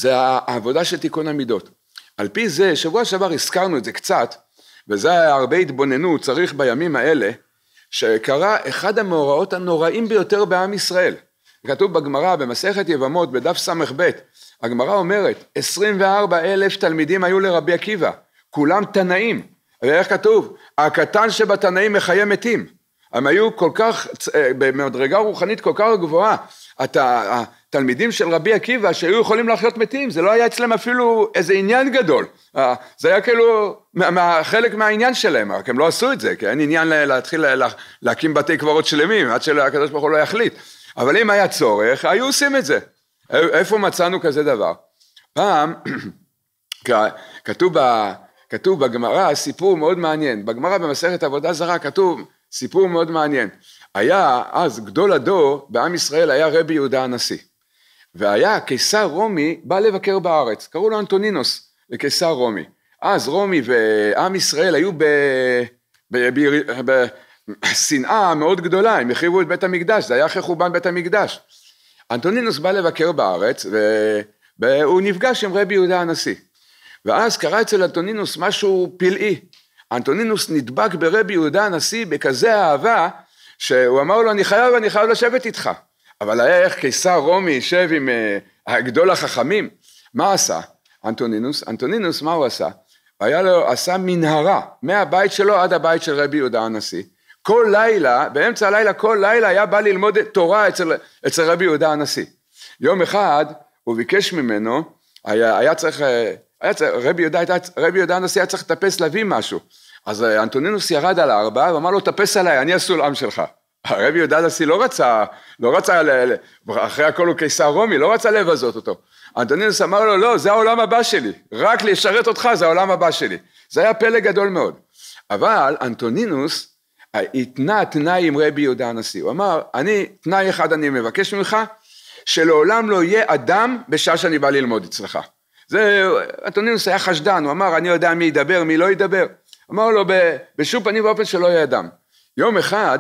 זה העבודה של תיקון המידות. על פי זה, שבוע שעבר הזכרנו את זה קצת, וזה היה הרבה התבוננות, צריך בימים האלה, שקרה אחד המאורעות הנוראים ביותר בעם ישראל. כתוב בגמרא, במסכת יבמות, בדף ס"ב, הגמרא אומרת, 24 אלף תלמידים היו לרבי עקיבא, כולם תנאים, ואיך כתוב? הקטן שבתנאים מחיה מתים. הם היו כל כך, אה, במדרגה רוחנית כל כך גבוהה, אתה, התלמידים של רבי עקיבא שהיו יכולים לחיות מתים, זה לא היה אצלם אפילו איזה עניין גדול. אה, זה היה כאילו מה, מה, חלק מהעניין שלהם, רק הם לא עשו את זה, כי אין עניין להתחיל לה, להקים בתי קברות שלמים עד שהקדוש ברוך הוא לא יחליט. אבל אם היה צורך, היו עושים את זה. אה, איפה מצאנו כזה דבר? פעם, כתוב, כתוב בגמרא סיפור מאוד מעניין. בגמרא במסכת עבודה זרה כתוב סיפור מאוד מעניין. היה אז גדול הדור בעם ישראל היה רבי יהודה הנשיא. והיה קיסר רומי בא לבקר בארץ, קראו לו אנטונינוס לקיסר רומי. אז רומי ועם ישראל היו בשנאה מאוד גדולה, הם החריבו את בית המקדש, זה היה אחרי חורבן בית המקדש. אנטונינוס בא לבקר בארץ והוא נפגש עם רבי יהודה הנשיא. ואז קרה אצל אנטונינוס משהו פלאי. אנטונינוס נדבק ברבי יהודה הנשיא בכזה אהבה שהוא אמר לו, אני חייב, אני חייב לשבת איתך. אבל איך קיסר רומי יישב עם uh, אה, גדול החכמים? מה עשה אנטונינוס? אנטונינוס, מה הוא עשה? היה לו, עשה מנהרה מהבית שלו עד הבית של רבי יהודה הנשיא. כל לילה, באמצע הלילה, כל לילה היה בא ללמוד תורה אצל, אצל רבי יהודה הנשיא. יום אחד הוא ביקש ממנו, היה, היה צריך, אה, היה צריך רבי, יהודה, רבי יהודה הנשיא היה צריך לטפס להביא משהו. אז אה, אנטונינוס ירד על הארבע ואמר לו, טפס עליי, אני הסולם שלך. הרבי יהודה יודדסי לא רצה, לא רצה, אחרי הכל הוא קיסר רומי, לא רצה לבזות אותו. אנטונינוס אמר לו, לא, זה העולם הבא שלי, רק לשרת אותך זה העולם הבא שלי. זה היה פלא גדול מאוד. אבל אנטונינוס אה, התנה תנאי עם רבי יהודה הנשיא, הוא אמר, אני, תנאי אחד אני מבקש ממך, שלעולם לא יהיה אדם בשעה שאני בא ללמוד אצלך. זה, אנטונינוס היה חשדן, הוא אמר, אני יודע מי ידבר, מי לא ידבר. אמר לו בשום פנים ואופן שלא יהיה אדם. יום אחד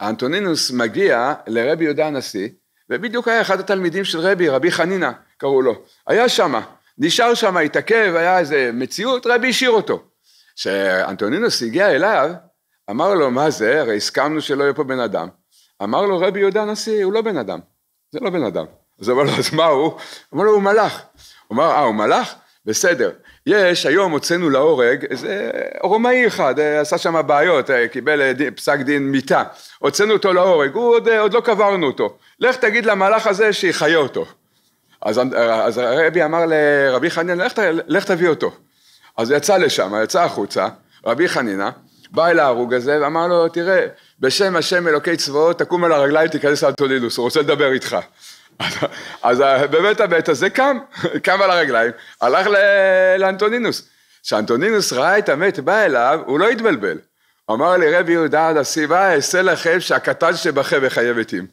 אנטונינוס מגיע לרבי יהודה הנשיא, ובדיוק היה אחד התלמידים של רבי, רבי חנינה, קראו לו, היה שמה, נשאר שמה, התעכב, היה איזה מציאות, רבי השאיר אותו. כשאנטונינוס הגיע אליו, אמר לו, מה זה, הרי הסכמנו שלא יהיה פה בן אדם. אמר לו, רבי יהודה הנשיא, הוא לא בן אדם, זה לא בן אדם. אז אמר לו, אז מה הוא? אמר לו, הוא מלאך. הוא אמר, אה, הוא מלאך? בסדר. יש, היום הוצאנו להורג, איזה רומאי אחד, אה, עשה שם בעיות, אה, קיבל אה, פסק דין מיתה, הוצאנו אותו להורג, הוא עוד, עוד לא קברנו אותו, לך תגיד למהלך הזה שיחיה אותו. אז, אז הרבי אמר לרבי חנינה, לך, לך תביא אותו. אז יצא לשם, יצא החוצה, רבי חנינה, בא אל ההרוג הזה ואמר לו, תראה, בשם השם אלוקי צבאות, תקום על הרגליים, תיכנס לאלטולידוס, הוא רוצה לדבר איתך. אז אה, באמת הבית הזה קם, קם על הרגליים, הלך לאנטונינוס. כשאנטונינוס ראה את המת בא אליו, הוא לא התבלבל. אמר לי, רבי יהודה הנשיא, מה אעשה לכם שהקטן שבכם מחייב עתים.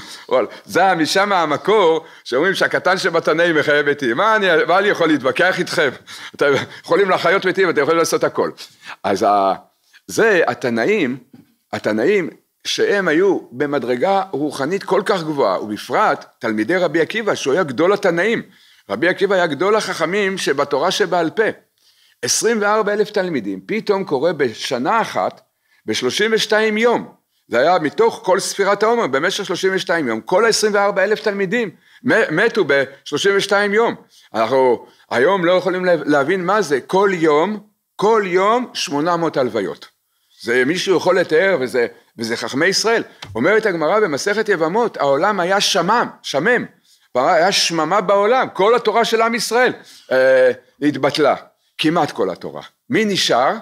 זה משם המקור שאומרים שהקטן שבתנאים מחייב עתים. מה אני, מה אני יכול להתווכח איתכם? אתם יכולים לחיות מתים, אתם יכולים לעשות הכל. אז ה... אה, זה התנאים, התנאים שהם היו במדרגה רוחנית כל כך גבוהה, ובפרט תלמידי רבי עקיבא, שהוא היה גדול התנאים. רבי עקיבא היה גדול החכמים שבתורה שבעל פה. 24 אלף תלמידים, פתאום קורה בשנה אחת, ב-32 יום. זה היה מתוך כל ספירת העומר, במשך 32 יום. כל ה-24 אלף תלמידים מתו ב-32 יום. אנחנו היום לא יכולים להבין מה זה, כל יום, כל יום 800 הלוויות. זה מישהו יכול לתאר וזה וזה חכמי ישראל. אומרת הגמרא במסכת יבמות, העולם היה שמם, שמם, היה שממה בעולם, כל התורה של עם ישראל אה, התבטלה, כמעט כל התורה. מי נשאר?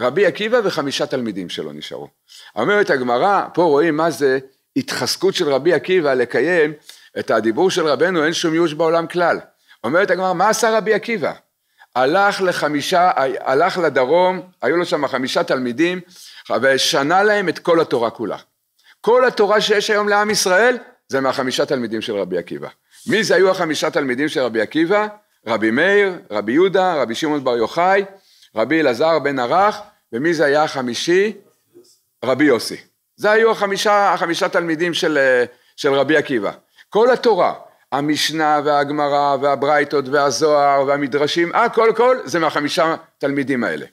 רבי עקיבא וחמישה תלמידים שלו נשארו. אומרת הגמרא, פה רואים מה זה התחזקות של רבי עקיבא לקיים את הדיבור של רבנו, אין שום יוש בעולם כלל. אומרת הגמרא, מה עשה רבי עקיבא? הלך לחמישה, הלך לדרום, היו לו שם חמישה תלמידים, ושנה להם את כל התורה כולה. כל התורה שיש היום לעם ישראל זה מהחמישה תלמידים של רבי עקיבא. מי זה היו החמישה תלמידים של רבי עקיבא? רבי מאיר, רבי יהודה, רבי שמעון בר יוחאי, רבי אלעזר בן ערך, ומי זה היה החמישי? רבי יוסי. זה היו החמישה, החמישה תלמידים של, אה, של רבי עקיבא. כל התורה, המשנה והגמרא והברייתות והזוהר והמדרשים, הכל אה, כל זה מהחמישה תלמידים האלה.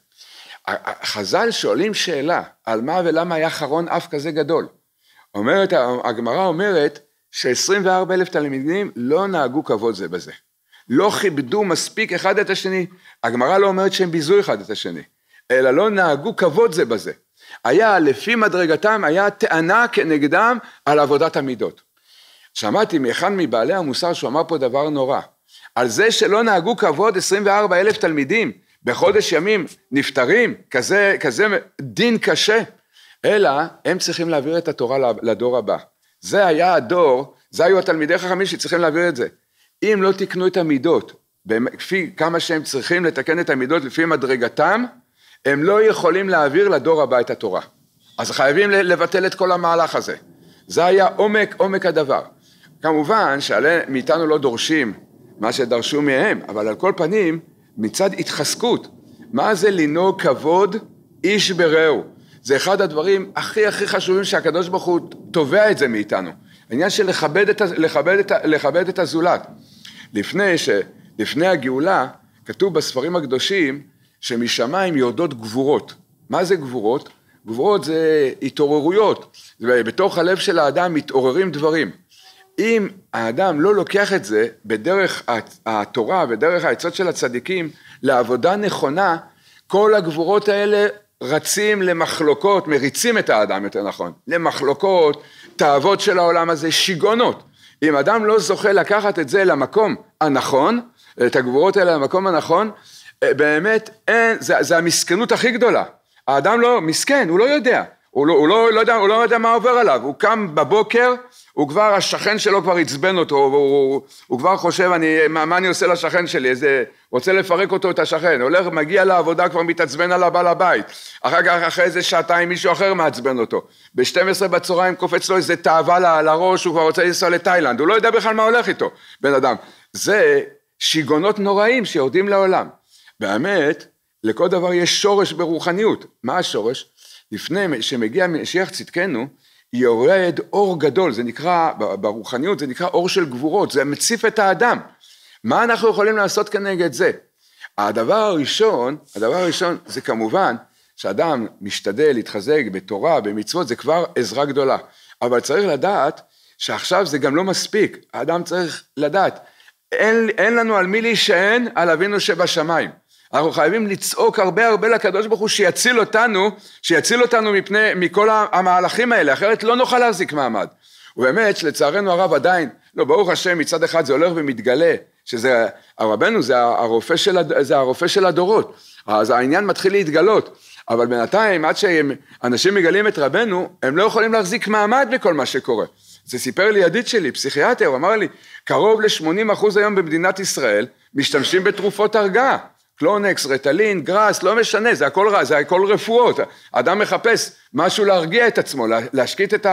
חז"ל שואלים שאלה, על מה ולמה היה חרון אף כזה גדול. אומרת, הגמרא אומרת ש-24 אלף תלמידים לא נהגו כבוד זה בזה. לא כיבדו מספיק אחד את השני. הגמרא לא אומרת שהם ביזו אחד את השני, אלא לא נהגו כבוד זה בזה. היה, לפי מדרגתם, היה טענה כנגדם על עבודת המידות. שמעתי מאחד מבעלי המוסר שהוא אמר פה דבר נורא. על זה שלא נהגו כבוד 24 אלף תלמידים, בחודש ימים נפטרים, כזה, כזה דין קשה, אלא הם צריכים להעביר את התורה לדור הבא. זה היה הדור, זה היו התלמידי חכמים שצריכים להעביר את זה. אם לא תקנו את המידות, כפי כמה שהם צריכים לתקן את המידות לפי מדרגתם, הם לא יכולים להעביר לדור הבא את התורה. אז חייבים לבטל את כל המהלך הזה. זה היה עומק עומק הדבר. כמובן שמאיתנו לא דורשים מה שדרשו מהם, אבל על כל פנים מצד התחזקות. מה זה לנהוג כבוד איש ברעהו? זה אחד הדברים הכי הכי חשובים שהקדוש ברוך הוא תובע את זה מאיתנו. העניין של לכבד את, לכבד את, לכבד את הזולת. לפני, ש, לפני הגאולה, כתוב בספרים הקדושים שמשמיים יורדות גבורות. מה זה גבורות? גבורות זה התעוררויות. בתוך הלב של האדם מתעוררים דברים. אם האדם לא לוקח את זה בדרך התורה ודרך העצות של הצדיקים לעבודה נכונה, כל הגבורות האלה רצים למחלוקות, מריצים את האדם יותר נכון, למחלוקות, תאוות של העולם הזה, שיגעונות. אם אדם לא זוכה לקחת את זה למקום הנכון, את הגבורות האלה למקום הנכון, אה, באמת אין, זה, זה המסכנות הכי גדולה. האדם לא, מסכן, הוא לא יודע, הוא לא, הוא לא, לא, יודע, הוא לא יודע מה עובר עליו, הוא קם בבוקר הוא כבר, השכן שלו כבר עצבן אותו, הוא, הוא, הוא כבר חושב, אני, מה, מה אני עושה לשכן שלי, איזה, רוצה לפרק אותו, את השכן, הולך, מגיע לעבודה, כבר מתעצבן על הבעל הבית, אחר כך, אחרי איזה שעתיים מישהו אחר מעצבן אותו, ב-12 בצהריים קופץ לו איזה תאווה לראש, הוא כבר רוצה לנסוע לתאילנד, הוא לא יודע בכלל מה הולך איתו, בן אדם. זה שיגעונות נוראים שיורדים לעולם. באמת, לכל דבר יש שורש ברוחניות. מה השורש? לפני שמגיע משיח צדקנו, יורד אור גדול, זה נקרא, ברוחניות זה נקרא אור של גבורות, זה מציף את האדם. מה אנחנו יכולים לעשות כנגד זה? הדבר הראשון, הדבר הראשון זה כמובן שאדם משתדל להתחזק בתורה, במצוות, זה כבר עזרה גדולה. אבל צריך לדעת שעכשיו זה גם לא מספיק, האדם צריך לדעת, אין, אין לנו על מי להישען על אבינו שבשמיים. אנחנו חייבים לצעוק הרבה הרבה לקדוש ברוך הוא שיציל אותנו, שיציל אותנו מפני, מכל המהלכים האלה, אחרת לא נוכל להחזיק מעמד. ובאמת, לצערנו הרב עדיין, לא, ברוך השם, מצד אחד זה הולך ומתגלה, שזה, הרבנו זה הרופא של, זה הרופא של הדורות, אז העניין מתחיל להתגלות, אבל בינתיים, עד שאנשים מגלים את רבנו, הם לא יכולים להחזיק מעמד בכל מה שקורה. זה סיפר לי ידיד שלי, פסיכיאטר, הוא אמר לי, קרוב ל-80% היום במדינת ישראל משתמשים בתרופות הרגעה. קלונקס, רטלין, גראס, לא משנה, זה הכל רע, זה הכל רפואות. אדם מחפש משהו להרגיע את עצמו, להשקיט את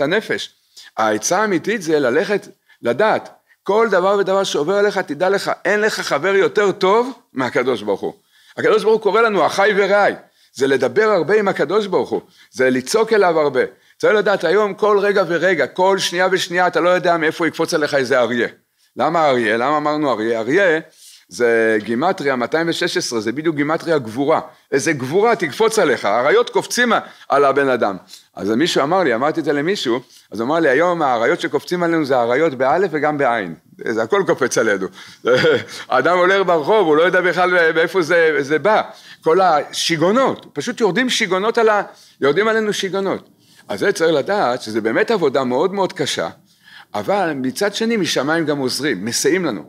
הנפש. העצה האמיתית זה ללכת, לדעת, כל דבר ודבר שעובר עליך, תדע לך, אין לך חבר יותר טוב מהקדוש ברוך הוא. הקדוש ברוך הוא קורא לנו אחי ורעי, זה לדבר הרבה עם הקדוש ברוך הוא, זה לצעוק אליו הרבה. צריך לדעת, לא היום כל רגע ורגע, כל שנייה ושנייה, אתה לא יודע מאיפה יקפוץ עליך איזה אריה. למה אריה? למה אמרנו אריה? אריה זה גימטריה 216, זה בדיוק גימטריה גבורה. איזה גבורה תקפוץ עליך, האריות קופצים על הבן אדם. אז מישהו אמר לי, אמרתי את זה למישהו, אז הוא אמר לי, היום האריות שקופצים עלינו זה אריות באלף וגם בעין. זה הכל קופץ עלינו. האדם הולך ברחוב, הוא לא יודע בכלל מאיפה זה, זה בא. כל השיגונות, פשוט יורדים שיגונות על ה... יורדים עלינו שיגונות. אז זה צריך לדעת שזה באמת עבודה מאוד מאוד קשה. אבל מצד שני משמיים גם עוזרים, מסייעים לנו.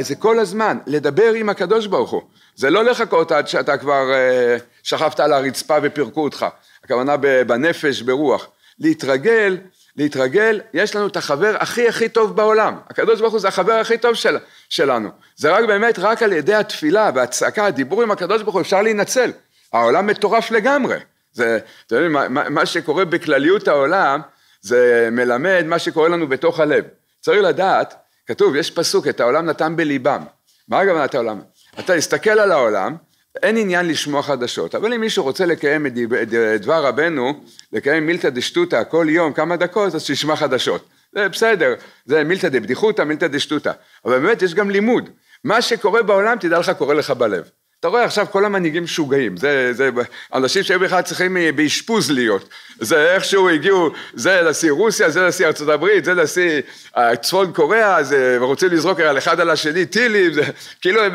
זה כל הזמן, לדבר עם הקדוש ברוך הוא. זה לא לחכות עד שאתה כבר אה, שכבת על הרצפה ופירקו אותך. הכוונה בנפש, ברוח. להתרגל, להתרגל, יש לנו את החבר הכי הכי טוב בעולם. הקדוש ברוך הוא זה החבר הכי טוב של, שלנו. זה רק באמת, רק על ידי התפילה והצעקה, הדיבור עם הקדוש ברוך הוא, אפשר להינצל. העולם מטורף לגמרי. זה, אתם יודעים, מה, מה שקורה בכלליות העולם, זה מלמד מה שקורה לנו בתוך הלב. צריך לדעת, כתוב, יש פסוק, את העולם נתן בליבם. מה את העולם? אתה הסתכל על העולם, אין עניין לשמוע חדשות, אבל אם מישהו רוצה לקיים את דבר רבנו, לקיים מילתא דשטותא כל יום כמה דקות, אז שישמע חדשות. זה בסדר, זה מילתא דבדיחותא, מילתא דשטותא. אבל באמת יש גם לימוד. מה שקורה בעולם, תדע לך, קורה לך בלב. אתה רואה עכשיו כל המנהיגים משוגעים, זה, זה אנשים שהיו בכלל צריכים אה, באשפוז להיות, זה איכשהו הגיעו, זה לנשיא רוסיה, זה לנשיא ארצות הברית, זה נשיא אה, צפון קוריאה, זה, אה, רוצים לזרוק על אחד על השני טילים, זה, כאילו, הם,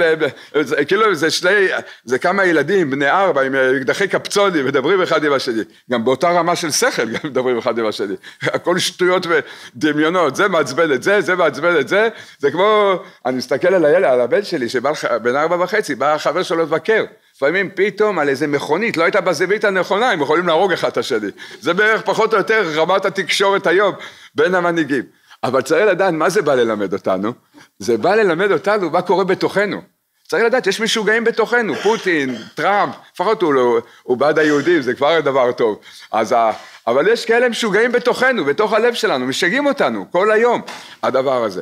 זה, כאילו זה שני, זה כמה ילדים, בני ארבע, עם אקדחי אה, קפצונים, מדברים אחד עם השני. גם באותה רמה של שכל גם מדברים אחד עם השני. הכל שטויות ודמיונות, זה מעצבן את זה, זה מעצבן את זה, זה כמו, אני מסתכל על הילד, על הבן שלי, שבן ארבע וחצי, בא חבר שלו לבקר. לפעמים פתאום על איזה מכונית, לא הייתה בזווית הנכונה, הם יכולים להרוג אחד את השני. זה בערך פחות או יותר רמת התקשורת היום בין המנהיגים. אבל צריך לדעת מה זה בא ללמד אותנו? זה בא ללמד אותנו מה קורה בתוכנו. צריך לדעת יש משוגעים בתוכנו, פוטין, טראמפ, לפחות הוא, לא, הוא בעד היהודים, זה כבר דבר טוב. אז ה... אבל יש כאלה משוגעים בתוכנו, בתוך הלב שלנו, משגעים אותנו כל היום, הדבר הזה.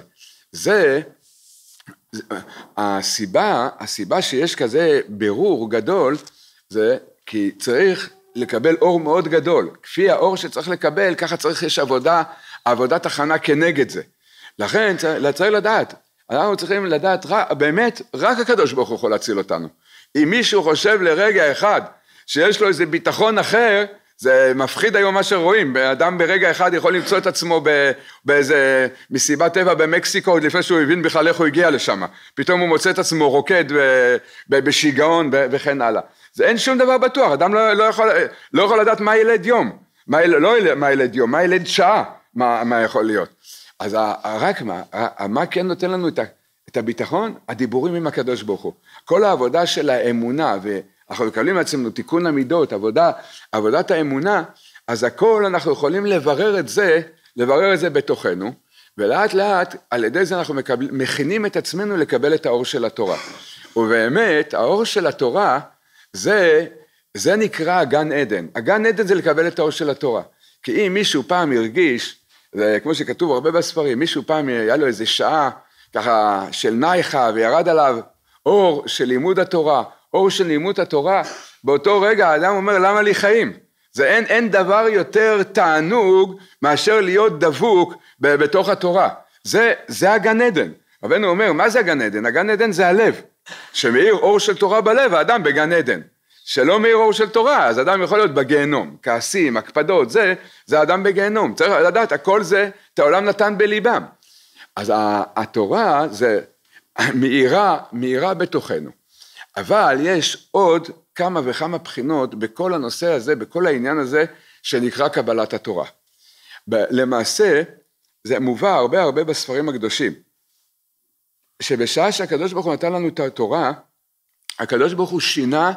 זה אה, הסיבה, הסיבה שיש כזה ברור גדול זה כי צריך לקבל אור מאוד גדול. כפי האור שצריך לקבל, ככה צריך, יש עבודה, עבודת הכנה כנגד זה. לכן צריך צריך לדעת, אנחנו צריכים לדעת באמת, רק הקדוש ברוך הוא יכול להציל אותנו. אם מישהו חושב לרגע אחד שיש לו איזה ביטחון אחר, זה מפחיד היום מה שרואים, אדם ברגע אחד יכול למצוא את עצמו באיזה מסיבת טבע במקסיקו עוד לפני שהוא הבין בכלל איך הוא הגיע לשם, פתאום הוא מוצא את עצמו רוקד בשיגעון וכן הלאה, זה אין שום דבר בטוח, אדם לא, לא, יכול, לא יכול לדעת מה ילד יום, מה, לא מה ילד יום, מה ילד שעה, מה, מה יכול להיות, אז רק מה, מה כן נותן לנו את את הביטחון, הדיבורים עם הקדוש ברוך הוא. כל העבודה של האמונה אנחנו מקבלים מעצמנו תיקון המידות, עבודה, עבודת האמונה, אז הכל אנחנו יכולים לברר את זה, לברר את זה בתוכנו, ולאט לאט על ידי זה אנחנו מקבל, מכינים את עצמנו לקבל את האור של התורה. ובאמת האור של התורה זה, זה נקרא הגן עדן. הגן עדן זה לקבל את האור של התורה. כי אם מישהו פעם הרגיש, כמו שכתוב הרבה בספרים, מישהו פעם היה לו איזה שעה ככה של נייחה וירד עליו אור של לימוד התורה, אור של לימוד התורה, באותו רגע האדם אומר למה לי חיים? זה אין, אין דבר יותר תענוג מאשר להיות דבוק ב, בתוך התורה. זה, זה הגן עדן. רבנו אומר, מה זה הגן עדן? הגן עדן זה הלב. שמאיר אור של תורה בלב, האדם בגן עדן. שלא מאיר אור של תורה, אז אדם יכול להיות בגיהנום. כעסים, הקפדות, זה, זה אדם בגיהנום. צריך לדעת, הכל זה, את העולם נתן בליבם. אז התורה זה מאירה, מאירה בתוכנו. אבל יש עוד כמה וכמה בחינות בכל הנושא הזה, בכל העניין הזה, שנקרא קבלת התורה. למעשה, זה מובא הרבה הרבה בספרים הקדושים, שבשעה שהקדוש ברוך הוא נתן לנו את התורה, הקדוש ברוך הוא שינה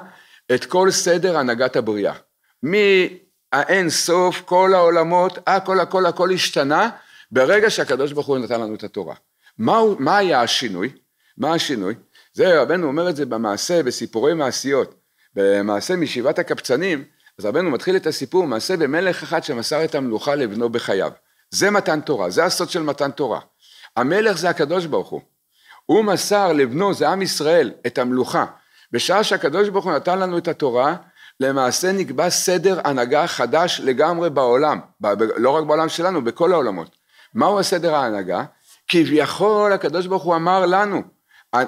את כל סדר הנהגת הבריאה. מהאין סוף, כל העולמות, הכל הכל הכל השתנה ברגע שהקדוש ברוך הוא נתן לנו את התורה. מה, מה היה השינוי? מה השינוי? זה רבנו אומר את זה במעשה, בסיפורי מעשיות. במעשה משבעת הקבצנים, אז רבנו מתחיל את הסיפור, מעשה במלך אחד שמסר את המלוכה לבנו בחייו. זה מתן תורה, זה הסוד של מתן תורה. המלך זה הקדוש ברוך הוא. הוא מסר לבנו, זה עם ישראל, את המלוכה. בשעה שהקדוש ברוך הוא נתן לנו את התורה, למעשה נקבע סדר הנהגה חדש לגמרי בעולם, לא רק בעולם שלנו, בכל העולמות. מהו הסדר ההנהגה? כביכול הקדוש ברוך הוא אמר לנו,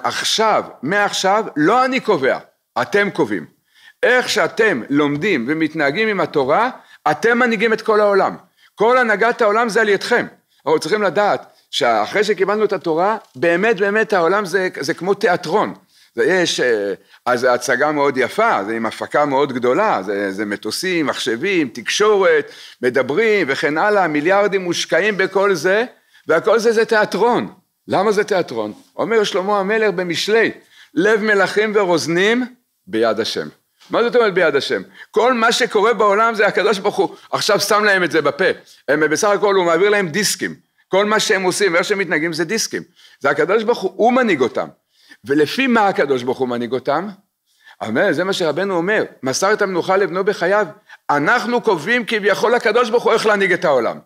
עכשיו, מעכשיו, לא אני קובע, אתם קובעים. איך שאתם לומדים ומתנהגים עם התורה, אתם מנהיגים את כל העולם. כל הנהגת העולם זה על ידכם. אנחנו צריכים לדעת שאחרי שקיבלנו את התורה, באמת באמת העולם זה, זה כמו תיאטרון. זה יש, אה, אז הצגה מאוד יפה, זה עם הפקה מאוד גדולה, זה, זה מטוסים, מחשבים, תקשורת, מדברים וכן הלאה, מיליארדים מושקעים בכל זה, והכל זה זה תיאטרון. למה זה תיאטרון? אומר שלמה המלך במשלי, לב מלכים ורוזנים ביד השם. מה זאת אומרת ביד השם? כל מה שקורה בעולם זה הקדוש ברוך הוא עכשיו שם להם את זה בפה. הם בסך הכל הוא מעביר להם דיסקים. כל מה שהם עושים ואיך שהם מתנהגים זה דיסקים. זה הקדוש ברוך הוא, הוא מנהיג אותם. ולפי מה הקדוש ברוך הוא מנהיג אותם? אמר, זה מה שרבנו אומר, מסר את המנוחה לבנו בחייו. אנחנו קובעים כביכול לקדוש ברוך הוא איך להנהיג את העולם.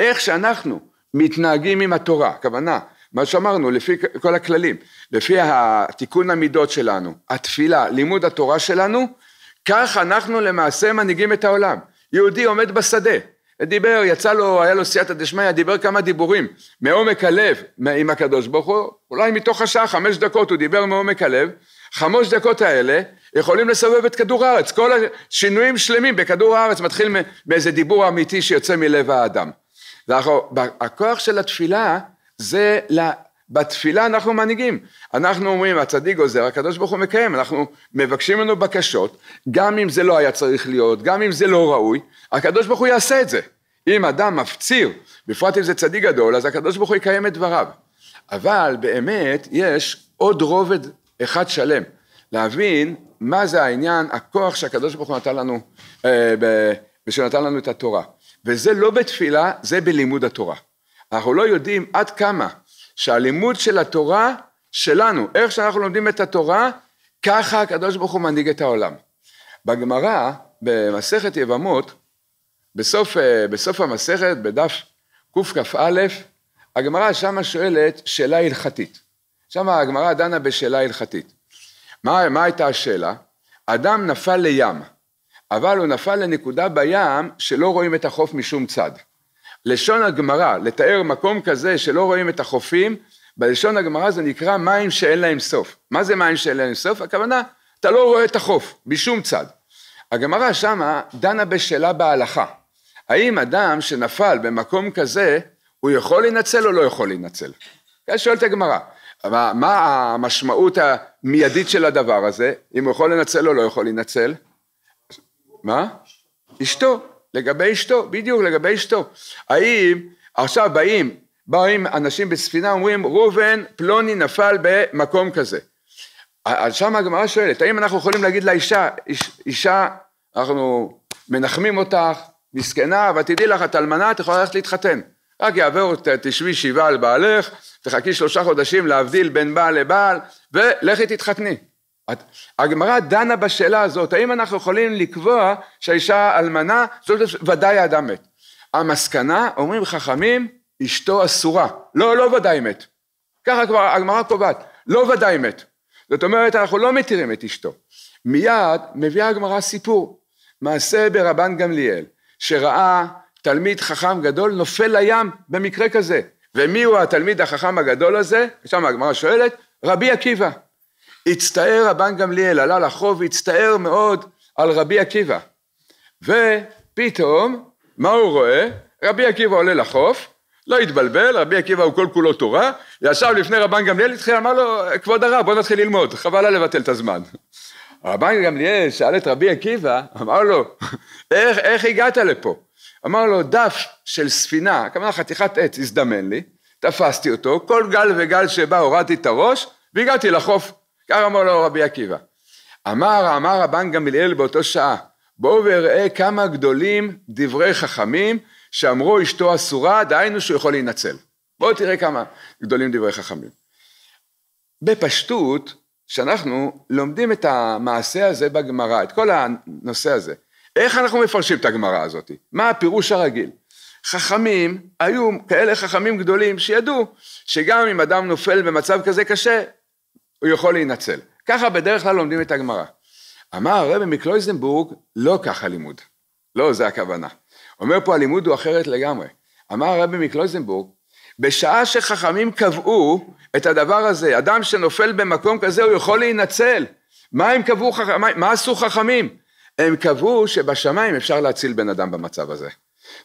איך שאנחנו מתנהגים עם התורה, הכוונה מה שאמרנו, לפי כל הכללים, לפי התיקון המידות שלנו, התפילה, לימוד התורה שלנו, כך אנחנו למעשה מנהיגים את העולם. יהודי עומד בשדה, דיבר, יצא לו, היה לו סייעתא דשמיא, דיבר כמה דיבורים, מעומק הלב עם הקדוש ברוך הוא, אולי מתוך השעה חמש דקות הוא דיבר מעומק הלב, חמש דקות האלה יכולים לסובב את כדור הארץ, כל השינויים שלמים בכדור הארץ מתחילים מאיזה דיבור אמיתי שיוצא מלב האדם. והכוח של התפילה זה לה... בתפילה אנחנו מנהיגים, אנחנו אומרים הצדיק עוזר, הקדוש ברוך הוא מקיים, אנחנו מבקשים ממנו בקשות, גם אם זה לא היה צריך להיות, גם אם זה לא ראוי, הקדוש ברוך הוא יעשה את זה. אם אדם מפציר, בפרט אם זה צדיק גדול, אז הקדוש ברוך הוא יקיים את דבריו. אבל באמת יש עוד רובד אחד שלם, להבין מה זה העניין, הכוח שהקדוש ברוך הוא נתן לנו, אה, ושנתן לנו את התורה. וזה לא בתפילה, זה בלימוד התורה. אנחנו לא יודעים עד כמה שהלימוד של התורה שלנו, איך שאנחנו לומדים את התורה, ככה הקדוש ברוך הוא מנהיג את העולם. בגמרא, במסכת יבמות, בסוף, אה, בסוף המסכת, בדף קכ"א, הגמרא שמה שואלת שאלה הלכתית. שמה הגמרא דנה בשאלה הלכתית. מה, מה הייתה השאלה? אדם נפל לים, אבל הוא נפל לנקודה בים שלא רואים את החוף משום צד. לשון הגמרא, לתאר מקום כזה שלא רואים את החופים, בלשון הגמרא זה נקרא מים שאין להם סוף. מה זה מים שאין להם סוף? הכוונה, אתה לא רואה את החוף, בשום צד. הגמרא שמה דנה בשאלה בהלכה. האם אדם שנפל במקום כזה, הוא יכול להינצל או לא יכול להינצל? כן, שואלת הגמרא. מה, מה המשמעות המיידית של הדבר הזה? אם הוא יכול לנצל או לא יכול להינצל? מה? אשתו. לגבי אשתו, בדיוק לגבי אשתו. האם עכשיו באים, באים אנשים בספינה אומרים ראובן פלוני נפל במקום כזה. אז שם הגמרא שואלת, האם אנחנו יכולים להגיד לאישה, איש, אישה, אנחנו מנחמים אותך, מסכנה, אבל תדעי לך, את אלמנה, את יכולה ללכת להתחתן. רק יעבור, תשבי שבעה על בעלך, תחכי שלושה חודשים להבדיל בין בעל לבעל, ולכי תתחתני. הגמרא דנה בשאלה הזאת, האם אנחנו יכולים לקבוע שהאישה אלמנה, ודאי האדם מת. המסקנה, אומרים חכמים, אשתו אסורה. לא, לא ודאי מת. ככה כבר הגמרא קובעת, לא ודאי מת. זאת אומרת, אנחנו לא מתירים את אשתו. מיד מביאה הגמרא סיפור, מעשה ברבן גמליאל, שראה תלמיד חכם גדול נופל לים במקרה כזה. ומי הוא התלמיד החכם הגדול הזה? שם הגמרא שואלת, רבי עקיבא. הצטער רבן גמליאל, עלה לחוב והצטער מאוד על רבי עקיבא. ופתאום, מה הוא רואה? רבי עקיבא עולה לחוף, לא התבלבל, רבי עקיבא הוא כל כולו תורה, ישב לפני רבן גמליאל, התחיל, אמר לו, כבוד הרב, בוא נתחיל ללמוד, חבל לבטל את הזמן. רבן גמליאל שאל את רבי עקיבא, אמר לו, איך, איך הגעת לפה? אמר לו, דף של ספינה, כמובן חתיכת עץ, הזדמן לי, תפסתי אותו, כל גל וגל שבא הורדתי את הראש, והגעתי לחוף. כך אמר לו רבי עקיבא. אמר, אמר רבן גמליאל באותו שעה, בואו ואראה כמה גדולים דברי חכמים שאמרו אשתו אסורה, דהיינו שהוא יכול להינצל. בואו תראה כמה גדולים דברי חכמים. בפשטות, שאנחנו לומדים את המעשה הזה בגמרא, את כל הנושא הזה. איך אנחנו מפרשים את הגמרא הזאת? מה הפירוש הרגיל? חכמים, היו כאלה חכמים גדולים שידעו שגם אם אדם נופל במצב כזה קשה, הוא יכול להינצל. ככה בדרך כלל לומדים את הגמרא. אמר הרבי מקלויזנבורג, לא ככה לימוד. לא, זה הכוונה. אומר פה, הלימוד הוא אחרת לגמרי. אמר הרבי מקלויזנבורג, בשעה שחכמים קבעו את הדבר הזה, אדם שנופל במקום כזה, הוא יכול להינצל. מה הם קבעו, מה, מה עשו חכמים? הם קבעו שבשמיים אפשר להציל בן אדם במצב הזה.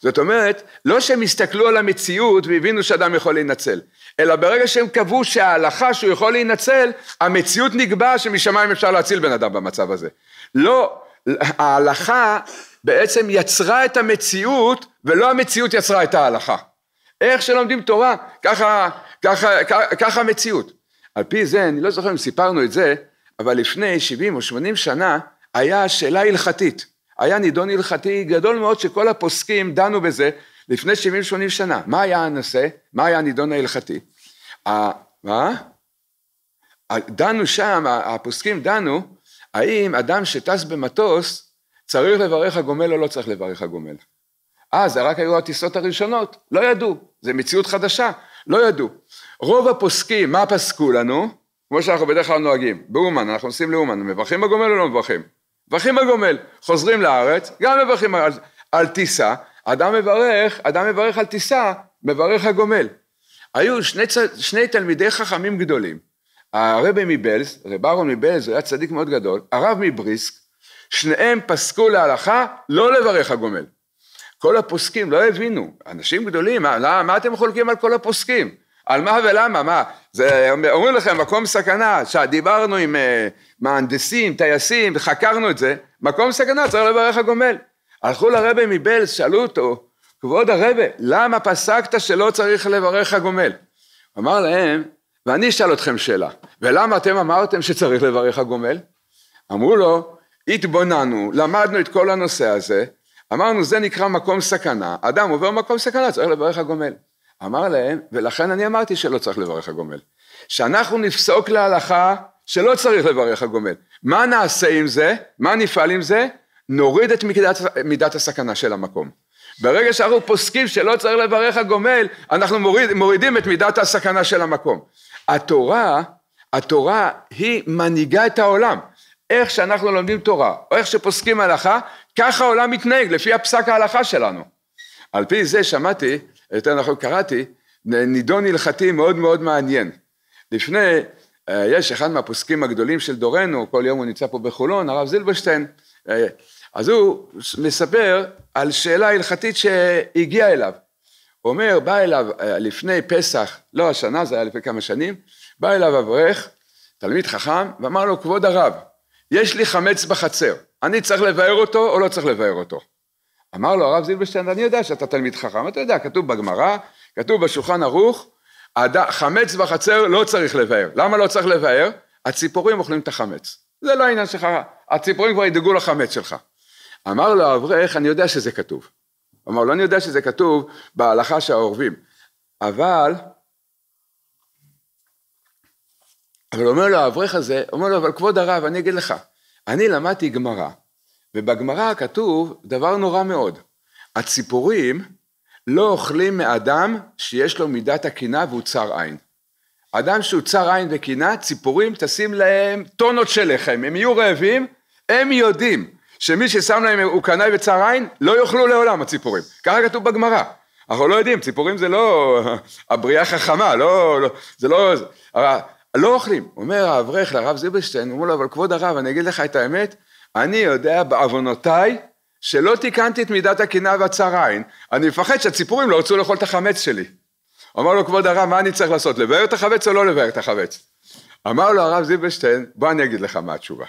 זאת אומרת, לא שהם הסתכלו על המציאות והבינו שאדם יכול להינצל, אלא ברגע שהם קבעו שההלכה שהוא יכול להינצל, המציאות נקבע שמשמיים אפשר להציל בן אדם במצב הזה. לא, ההלכה בעצם יצרה את המציאות, ולא המציאות יצרה את ההלכה. איך שלומדים תורה, ככה, ככה, ככה, ככה המציאות. על פי זה, אני לא זוכר אם סיפרנו את זה, אבל לפני 70 או 80 שנה, היה שאלה הלכתית. היה נידון הלכתי גדול מאוד שכל הפוסקים דנו בזה לפני 70-80 שנה. מה היה הנושא? מה היה הנידון ההלכתי? מה? דנו שם, הפוסקים דנו, האם אדם שטס במטוס צריך לברך הגומל או לא צריך לברך הגומל. אז רק היו הטיסות הראשונות, לא ידעו, זו מציאות חדשה, לא ידעו. רוב הפוסקים, מה פסקו לנו? כמו שאנחנו בדרך כלל נוהגים, באומן, אנחנו נוסעים לאומן, מברכים בגומל או לא מברכים? מברכים על חוזרים לארץ, גם מברכים על, על טיסה, אדם מברך, אדם מברך על טיסה, מברך הגומל. היו שני, שני תלמידי חכמים גדולים, הרבי מבלז, רב אהרון מבלז, הוא היה צדיק מאוד גדול, הרב מבריסק, שניהם פסקו להלכה לא לברך הגומל. כל הפוסקים לא הבינו, אנשים גדולים, מה, מה אתם חולקים על כל הפוסקים? על מה ולמה? מה, זה, אומרים לכם, מקום סכנה, שדיברנו עם אה, מהנדסים, טייסים, חקרנו את זה, מקום סכנה, צריך לברך הגומל. הלכו לרבה מבלז, שאלו אותו, כבוד הרבה, למה פסקת שלא צריך לברך הגומל? אמר להם, ואני אשאל אתכם שאלה, ולמה אתם אמרתם שצריך לברך הגומל? אמרו לו, התבוננו, למדנו את כל הנושא הזה, אמרנו זה נקרא מקום סכנה, אדם עובר מקום סכנה, צריך לברך הגומל. אמר להם, ולכן אני אמרתי שלא צריך לברך הגומל. שאנחנו נפסוק להלכה שלא צריך לברך הגומל. מה נעשה עם זה? מה נפעל עם זה? נוריד את מידת, מידת הסכנה של המקום. ברגע שאנחנו פוסקים שלא צריך לברך הגומל, אנחנו מוריד, מורידים את מידת הסכנה של המקום. התורה, התורה היא מנהיגה את העולם. איך שאנחנו לומדים תורה, או איך שפוסקים הלכה, כך העולם מתנהג, לפי הפסק ההלכה שלנו. על פי זה שמעתי יותר נכון קראתי, נידון הלכתי מאוד מאוד מעניין. לפני, אה, יש אחד מהפוסקים הגדולים של דורנו, כל יום הוא נמצא פה בחולון, הרב זילברשטיין, אה, אז הוא מספר על שאלה הלכתית שהגיעה אליו. הוא אומר, בא אליו אה, לפני פסח, לא השנה, זה היה לפני כמה שנים, בא אליו אברך, תלמיד חכם, ואמר לו, כבוד הרב, יש לי חמץ בחצר, אני צריך לבאר אותו או לא צריך לבאר אותו? אמר לו הרב זילברשטיין, אני יודע שאתה תלמיד חכם, אתה יודע, כתוב בגמרא, כתוב בשולחן ערוך, חמץ בחצר לא צריך לבאר. למה לא צריך לבאר? הציפורים אוכלים את החמץ. זה לא העניין שלך, הציפורים כבר ידאגו לחמץ שלך. אמר לו האברך, אני יודע שזה כתוב. אמר לו, אני יודע שזה כתוב בהלכה שהאורבים, אבל, אבל אומר לו האברך הזה, אומר לו, אבל כבוד הרב, אני אגיד לך, אני למדתי גמרא, ובגמרא כתוב דבר נורא מאוד, הציפורים לא אוכלים מאדם שיש לו מידת הקינה והוא צר עין. אדם שהוא צר עין וקינה, ציפורים תשים להם טונות של לחם, הם יהיו רעבים, הם יודעים שמי ששם להם הוא קנאי וצר עין, לא יאכלו לעולם הציפורים. ככה כתוב בגמרא. אנחנו לא יודעים, ציפורים זה לא הבריאה חכמה, לא, לא, זה לא, לא אוכלים. אומר האברך לרב זילברשטיין, הוא אומר לו, אבל כבוד הרב, אני אגיד לך את האמת, אני יודע בעוונותיי שלא תיקנתי את מידת הקנאה והצר עין, אני מפחד שהציפורים לא ירצו לאכול את החמץ שלי. אמר לו כבוד הרב, מה אני צריך לעשות, לבאר את החמץ או לא לבאר את החמץ? אמר לו הרב זילברשטיין, בוא אני אגיד לך מה התשובה.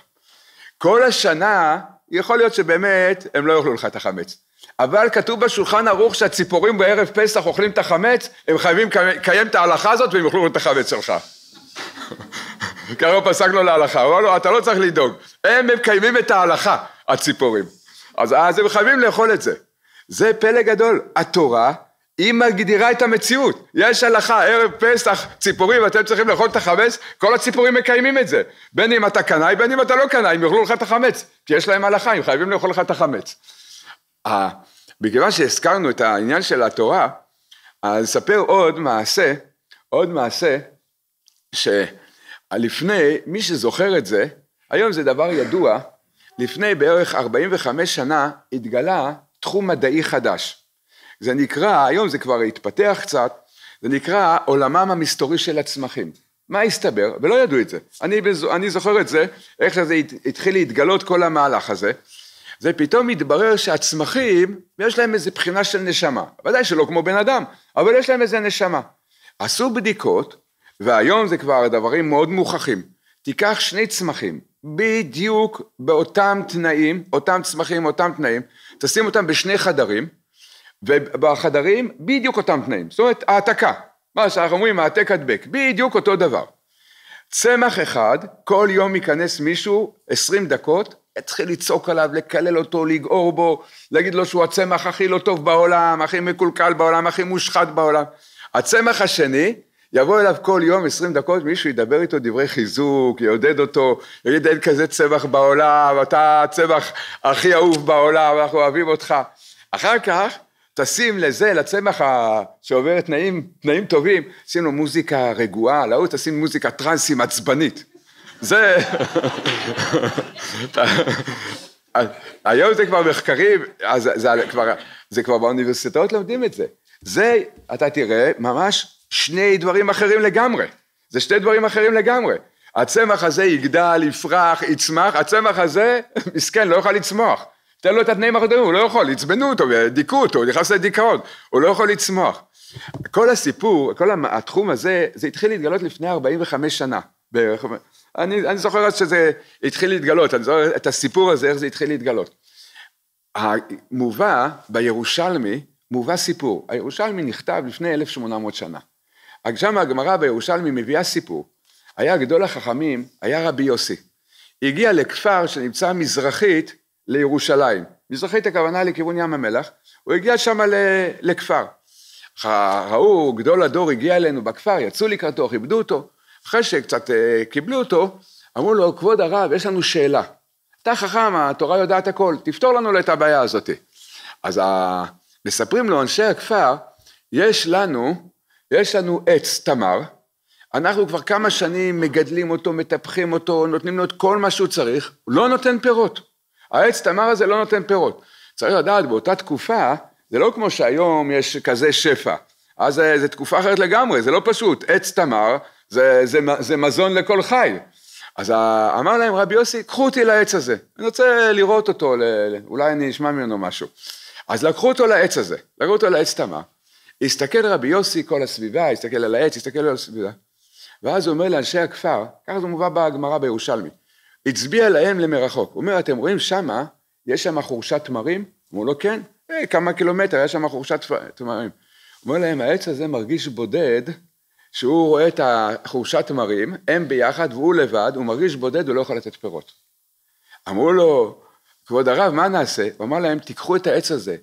כל השנה, יכול להיות שבאמת הם לא יאכלו לך את החמץ, אבל כתוב בשולחן ערוך שהציפורים בערב פסח אוכלים את החמץ, הם חייבים לקיים את ההלכה הזאת והם יאכלו את החמץ שלך. ככה פסקנו להלכה, אמר לו, אתה לא צריך לדאוג, הם מקיימים את ההלכה, הציפורים. אז, אז הם חייבים לאכול את זה. זה פלא גדול, התורה היא מגדירה את המציאות. יש הלכה, ערב פסח, ציפורים, אתם צריכים לאכול את החמץ, כל הציפורים מקיימים את זה. בין אם אתה קנאי, בין אם אתה לא קנאי, הם יאכלו לך את החמץ. כי יש להם הלכה, הם חייבים לאכול לך את החמץ. בגלל שהזכרנו את העניין של התורה, אז אספר עוד מעשה, עוד מעשה, ש... לפני, מי שזוכר את זה, היום זה דבר ידוע, לפני בערך 45 שנה התגלה תחום מדעי חדש. זה נקרא, היום זה כבר התפתח קצת, זה נקרא עולמם המסתורי של הצמחים. מה הסתבר? ולא ידעו את זה. אני, אני זוכר את זה, איך שזה התחיל להתגלות כל המהלך הזה. זה פתאום התברר שהצמחים, יש להם איזה בחינה של נשמה. ודאי שלא כמו בן אדם, אבל יש להם איזה נשמה. עשו בדיקות, והיום זה כבר דברים מאוד מוכחים. תיקח שני צמחים, בדיוק באותם תנאים, אותם צמחים, אותם תנאים, תשים אותם בשני חדרים, ובחדרים בדיוק אותם תנאים, זאת אומרת העתקה, מה שאנחנו אומרים העתק הדבק, בדיוק אותו דבר. צמח אחד, כל יום ייכנס מישהו עשרים דקות, יתחיל לצעוק עליו, לקלל אותו, לגעור בו, להגיד לו שהוא הצמח הכי לא טוב בעולם, הכי מקולקל בעולם, הכי מושחת בעולם. הצמח השני, יבוא אליו כל יום 20 דקות, מישהו ידבר איתו דברי חיזוק, יעודד אותו, יגיד אין כזה צמח בעולם, אתה הצמח הכי אהוב בעולם, אנחנו אוהבים אותך. אחר כך תשים לזה, לצמח ה... שעובר תנאים, תנאים טובים, שים לו מוזיקה רגועה, להוא תשים מוזיקה טרנסים עצבנית. זה... היום זה כבר מחקרים, אז זה, זה, כבר, זה כבר באוניברסיטאות לומדים את זה. זה, אתה תראה, ממש שני דברים אחרים לגמרי, זה שני דברים אחרים לגמרי. הצמח הזה יגדל, יפרח, יצמח, הצמח הזה, מסכן, לא יוכל לצמוח. תן לו את התנאים החדרים, הוא לא יכול, עצבנו אותו, דיכאו אותו, הוא נכנס לדיכאון, הוא לא יכול לצמוח. כל הסיפור, כל התחום הזה, זה התחיל להתגלות לפני 45 שנה בערך. אני, אני זוכר אז שזה התחיל להתגלות, אני זוכר את הסיפור הזה, איך זה התחיל להתגלות. המובא בירושלמי, מובא סיפור. הירושלמי נכתב לפני 1800 שנה. רק שם הגמרא בירושלמי מביאה סיפור. היה גדול החכמים, היה רבי יוסי. הגיע לכפר שנמצא מזרחית לירושלים. מזרחית הכוונה לכיוון ים המלח, הוא הגיע שם לכפר. ראו, גדול הדור הגיע אלינו בכפר, יצאו לקראתו, כיבדו אותו. אחרי שקצת אה, קיבלו אותו, אמרו לו, כבוד הרב, יש לנו שאלה. אתה חכם, התורה יודעת הכל, תפתור לנו את הבעיה הזאת. אז אה, מספרים לו אנשי הכפר, יש לנו יש לנו עץ תמר, אנחנו כבר כמה שנים מגדלים אותו, מטפחים אותו, נותנים לו את כל מה שהוא צריך, הוא לא נותן פירות. העץ תמר הזה לא נותן פירות. צריך לדעת, באותה תקופה, זה לא כמו שהיום יש כזה שפע. אז אה, זו תקופה אחרת לגמרי, זה לא פשוט. עץ תמר זה, זה, זה מזון לכל חי. אז אה, אמר להם רבי יוסי, קחו אותי לעץ הזה, אני רוצה לראות אותו, אולי אני אשמע ממנו משהו. אז לקחו אותו לעץ הזה, לקחו אותו לעץ תמר. הסתכל רבי יוסי כל הסביבה, הסתכל על העץ, הסתכל על הסביבה. ואז הוא אומר לאנשי הכפר, ככה זה מובא בגמרא בירושלמי, הצביע להם למרחוק. הוא אומר, אתם רואים שמה, יש שם חורשת תמרים? אמרו לו, כן, hey, אה, כמה קילומטר, יש שם חורשת תמרים. הוא אומר להם, העץ הזה מרגיש בודד, שהוא רואה את החורשת תמרים, הם ביחד והוא לבד, הוא מרגיש בודד, הוא לא יכול לתת פירות. אמרו לו, כבוד הרב, מה נעשה? הוא אמר להם, תיקחו את העץ הזה,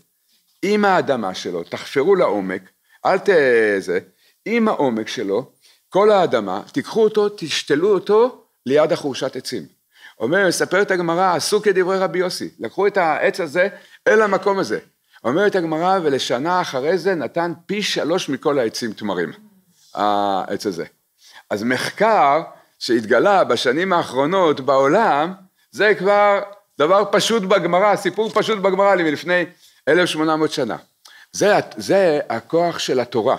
עם האדמה שלו, תחפרו לעומק, אל ת... זה, עם העומק שלו, כל האדמה, תיקחו אותו, תשתלו אותו ליד החורשת עצים. אומר, מספרת הגמרא, עשו כדברי רבי יוסי, לקחו את העץ הזה אל המקום הזה. אומרת הגמרא, ולשנה אחרי זה נתן פי שלוש מכל העצים תמרים, העץ הזה. אז מחקר שהתגלה בשנים האחרונות בעולם, זה כבר דבר פשוט בגמרא, סיפור פשוט בגמרא מלפני 1,800 שנה. זה, זה הכוח של התורה.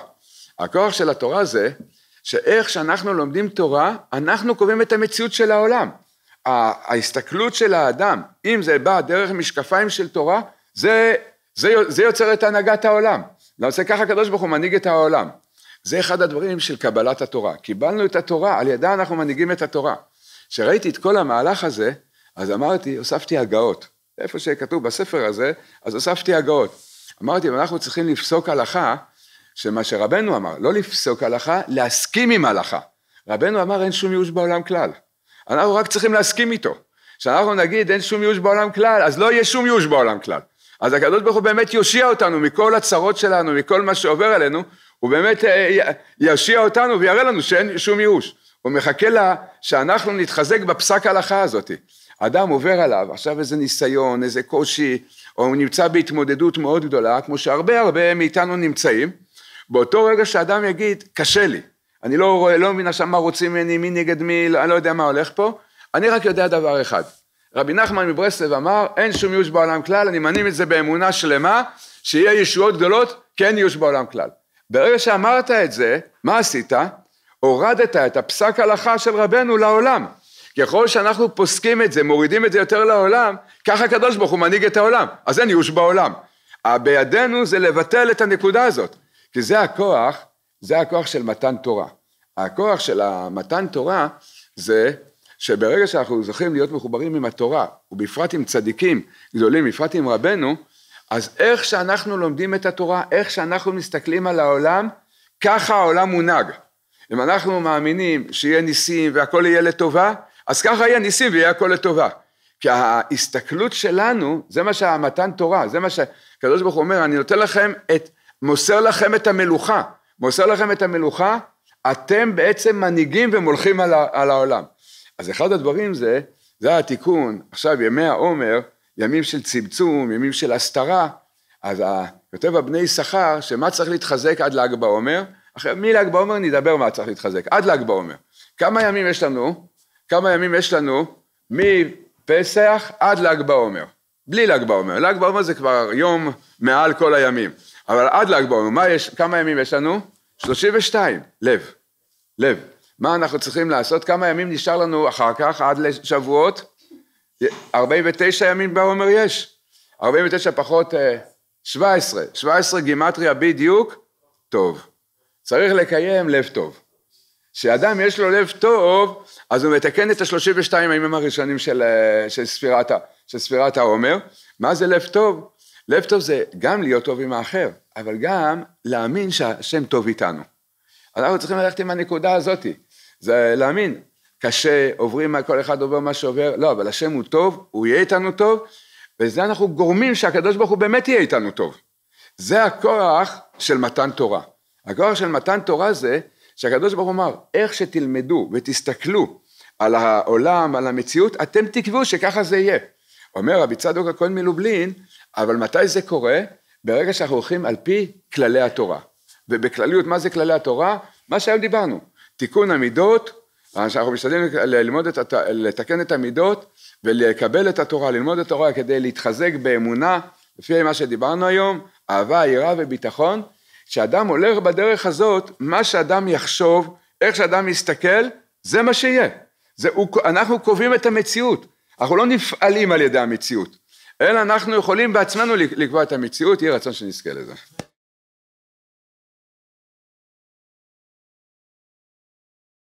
הכוח של התורה זה שאיך שאנחנו לומדים תורה, אנחנו קובעים את המציאות של העולם. ההסתכלות של האדם, אם זה בא דרך משקפיים של תורה, זה, זה, זה יוצר את הנהגת העולם. למעשה ככה הקדוש ברוך הוא מנהיג את העולם. זה אחד הדברים של קבלת התורה. קיבלנו את התורה, על ידה אנחנו מנהיגים את התורה. כשראיתי את כל המהלך הזה, אז אמרתי, הוספתי הגאות. איפה שכתוב בספר הזה, אז אספתי הגאות. אמרתי, אנחנו צריכים לפסוק הלכה, שמה שרבנו אמר, לא לפסוק הלכה, להסכים עם הלכה. רבנו אמר אין שום ייאוש בעולם כלל. אנחנו רק צריכים להסכים איתו. כשאנחנו נגיד אין שום ייאוש בעולם כלל, אז לא יהיה שום ייאוש בעולם כלל. אז הקדוש ברוך הוא באמת יושיע אותנו מכל הצרות שלנו, מכל מה שעובר עלינו, הוא באמת אה, יושיע אותנו ויראה לנו שאין שום ייאוש. הוא מחכה לה, שאנחנו נתחזק בפסק ההלכה הזאתי. אדם עובר עליו עכשיו איזה ניסיון, איזה קושי, או הוא נמצא בהתמודדות מאוד גדולה, כמו שהרבה הרבה מאיתנו נמצאים, באותו רגע שאדם יגיד, קשה לי, אני לא, רואה, לא מבין עכשיו מה רוצים ממני, מי נגד מי, אני לא יודע מה הולך פה, אני רק יודע דבר אחד, רבי נחמן מברסלב אמר, אין שום ייאוש בעולם כלל, אני מנים את זה באמונה שלמה, שיהיה ישועות גדולות, כן ייאוש בעולם כלל. ברגע שאמרת את זה, מה עשית? הורדת את הפסק הלכה של רבנו לעולם. ככל שאנחנו פוסקים את זה, מורידים את זה יותר לעולם, ככה הקדוש ברוך הוא מנהיג את העולם, אז אין ייאוש בעולם. אה, בידינו זה לבטל את הנקודה הזאת, כי זה הכוח, זה הכוח של מתן תורה. הכוח של מתן תורה זה שברגע שאנחנו זוכים להיות מחוברים עם התורה, ובפרט עם צדיקים גדולים, בפרט עם רבנו, אז איך שאנחנו לומדים את התורה, איך שאנחנו מסתכלים על העולם, ככה העולם מונהג. אם אנחנו מאמינים שיהיה ניסים והכל יהיה לטובה, אז ככה יהיה ניסים ויהיה הכל לטובה. כי ההסתכלות שלנו, זה מה שהמתן תורה, זה מה שהקדוש ברוך הוא אומר, אני נותן לכם את, מוסר לכם את המלוכה, מוסר לכם את המלוכה, אתם בעצם מנהיגים ומולכים על, ה, על העולם. אז אחד הדברים זה, זה התיקון, עכשיו ימי העומר, ימים של צמצום, ימים של הסתרה, אז כותב הבני יששכר, שמה צריך להתחזק עד ל"ג בעומר? אחרי, מל"ג בעומר נדבר מה צריך להתחזק, עד ל"ג בעומר. כמה ימים יש לנו? כמה ימים יש לנו מפסח עד ל"ג בעומר. בלי ל"ג בעומר. ל"ג בעומר זה כבר יום מעל כל הימים. אבל עד ל"ג בעומר, יש, כמה ימים יש לנו? 32. לב. לב. מה אנחנו צריכים לעשות? כמה ימים נשאר לנו אחר כך, עד לשבועות? 49 ימים בעומר יש. 49 פחות 17. אה, 17 גימטריה בדיוק, טוב. צריך לקיים לב טוב. שאדם יש לו לב טוב, אז הוא מתקן את השלושים ושתיים הימים הראשונים של, אה, של, ספירת, של ספירת העומר. מה זה לב טוב? לב טוב זה גם להיות טוב עם האחר, אבל גם להאמין שהשם טוב איתנו. אנחנו צריכים ללכת עם הנקודה הזאת, זה להאמין. קשה, עוברים, כל אחד עובר מה שעובר, לא, אבל השם הוא טוב, הוא יהיה איתנו טוב, וזה אנחנו גורמים שהקדוש ברוך הוא באמת יהיה איתנו טוב. זה הכוח של מתן תורה. הכוח של מתן תורה זה שהקדוש ברוך הוא אמר, איך שתלמדו ותסתכלו על העולם, על המציאות, אתם תקבעו שככה זה יהיה. אומר רבי צדוק הכהן מלובלין, אבל מתי זה קורה? ברגע שאנחנו הולכים על פי כללי התורה. ובכלליות, מה זה כללי התורה? מה שהיום דיברנו, תיקון המידות, אנחנו משתדלים ללמוד את, לתקן את המידות ולקבל את התורה, ללמוד את התורה כדי להתחזק באמונה, לפי מה שדיברנו היום, אהבה, יראה וביטחון, כשאדם הולך בדרך הזאת, מה שאדם יחשוב, איך שאדם יסתכל, זה מה שיהיה. זה, אנחנו קובעים את המציאות, אנחנו לא נפעלים על ידי המציאות, אלא אנחנו יכולים בעצמנו לקבוע את המציאות, יהי רצון שנזכה לזה.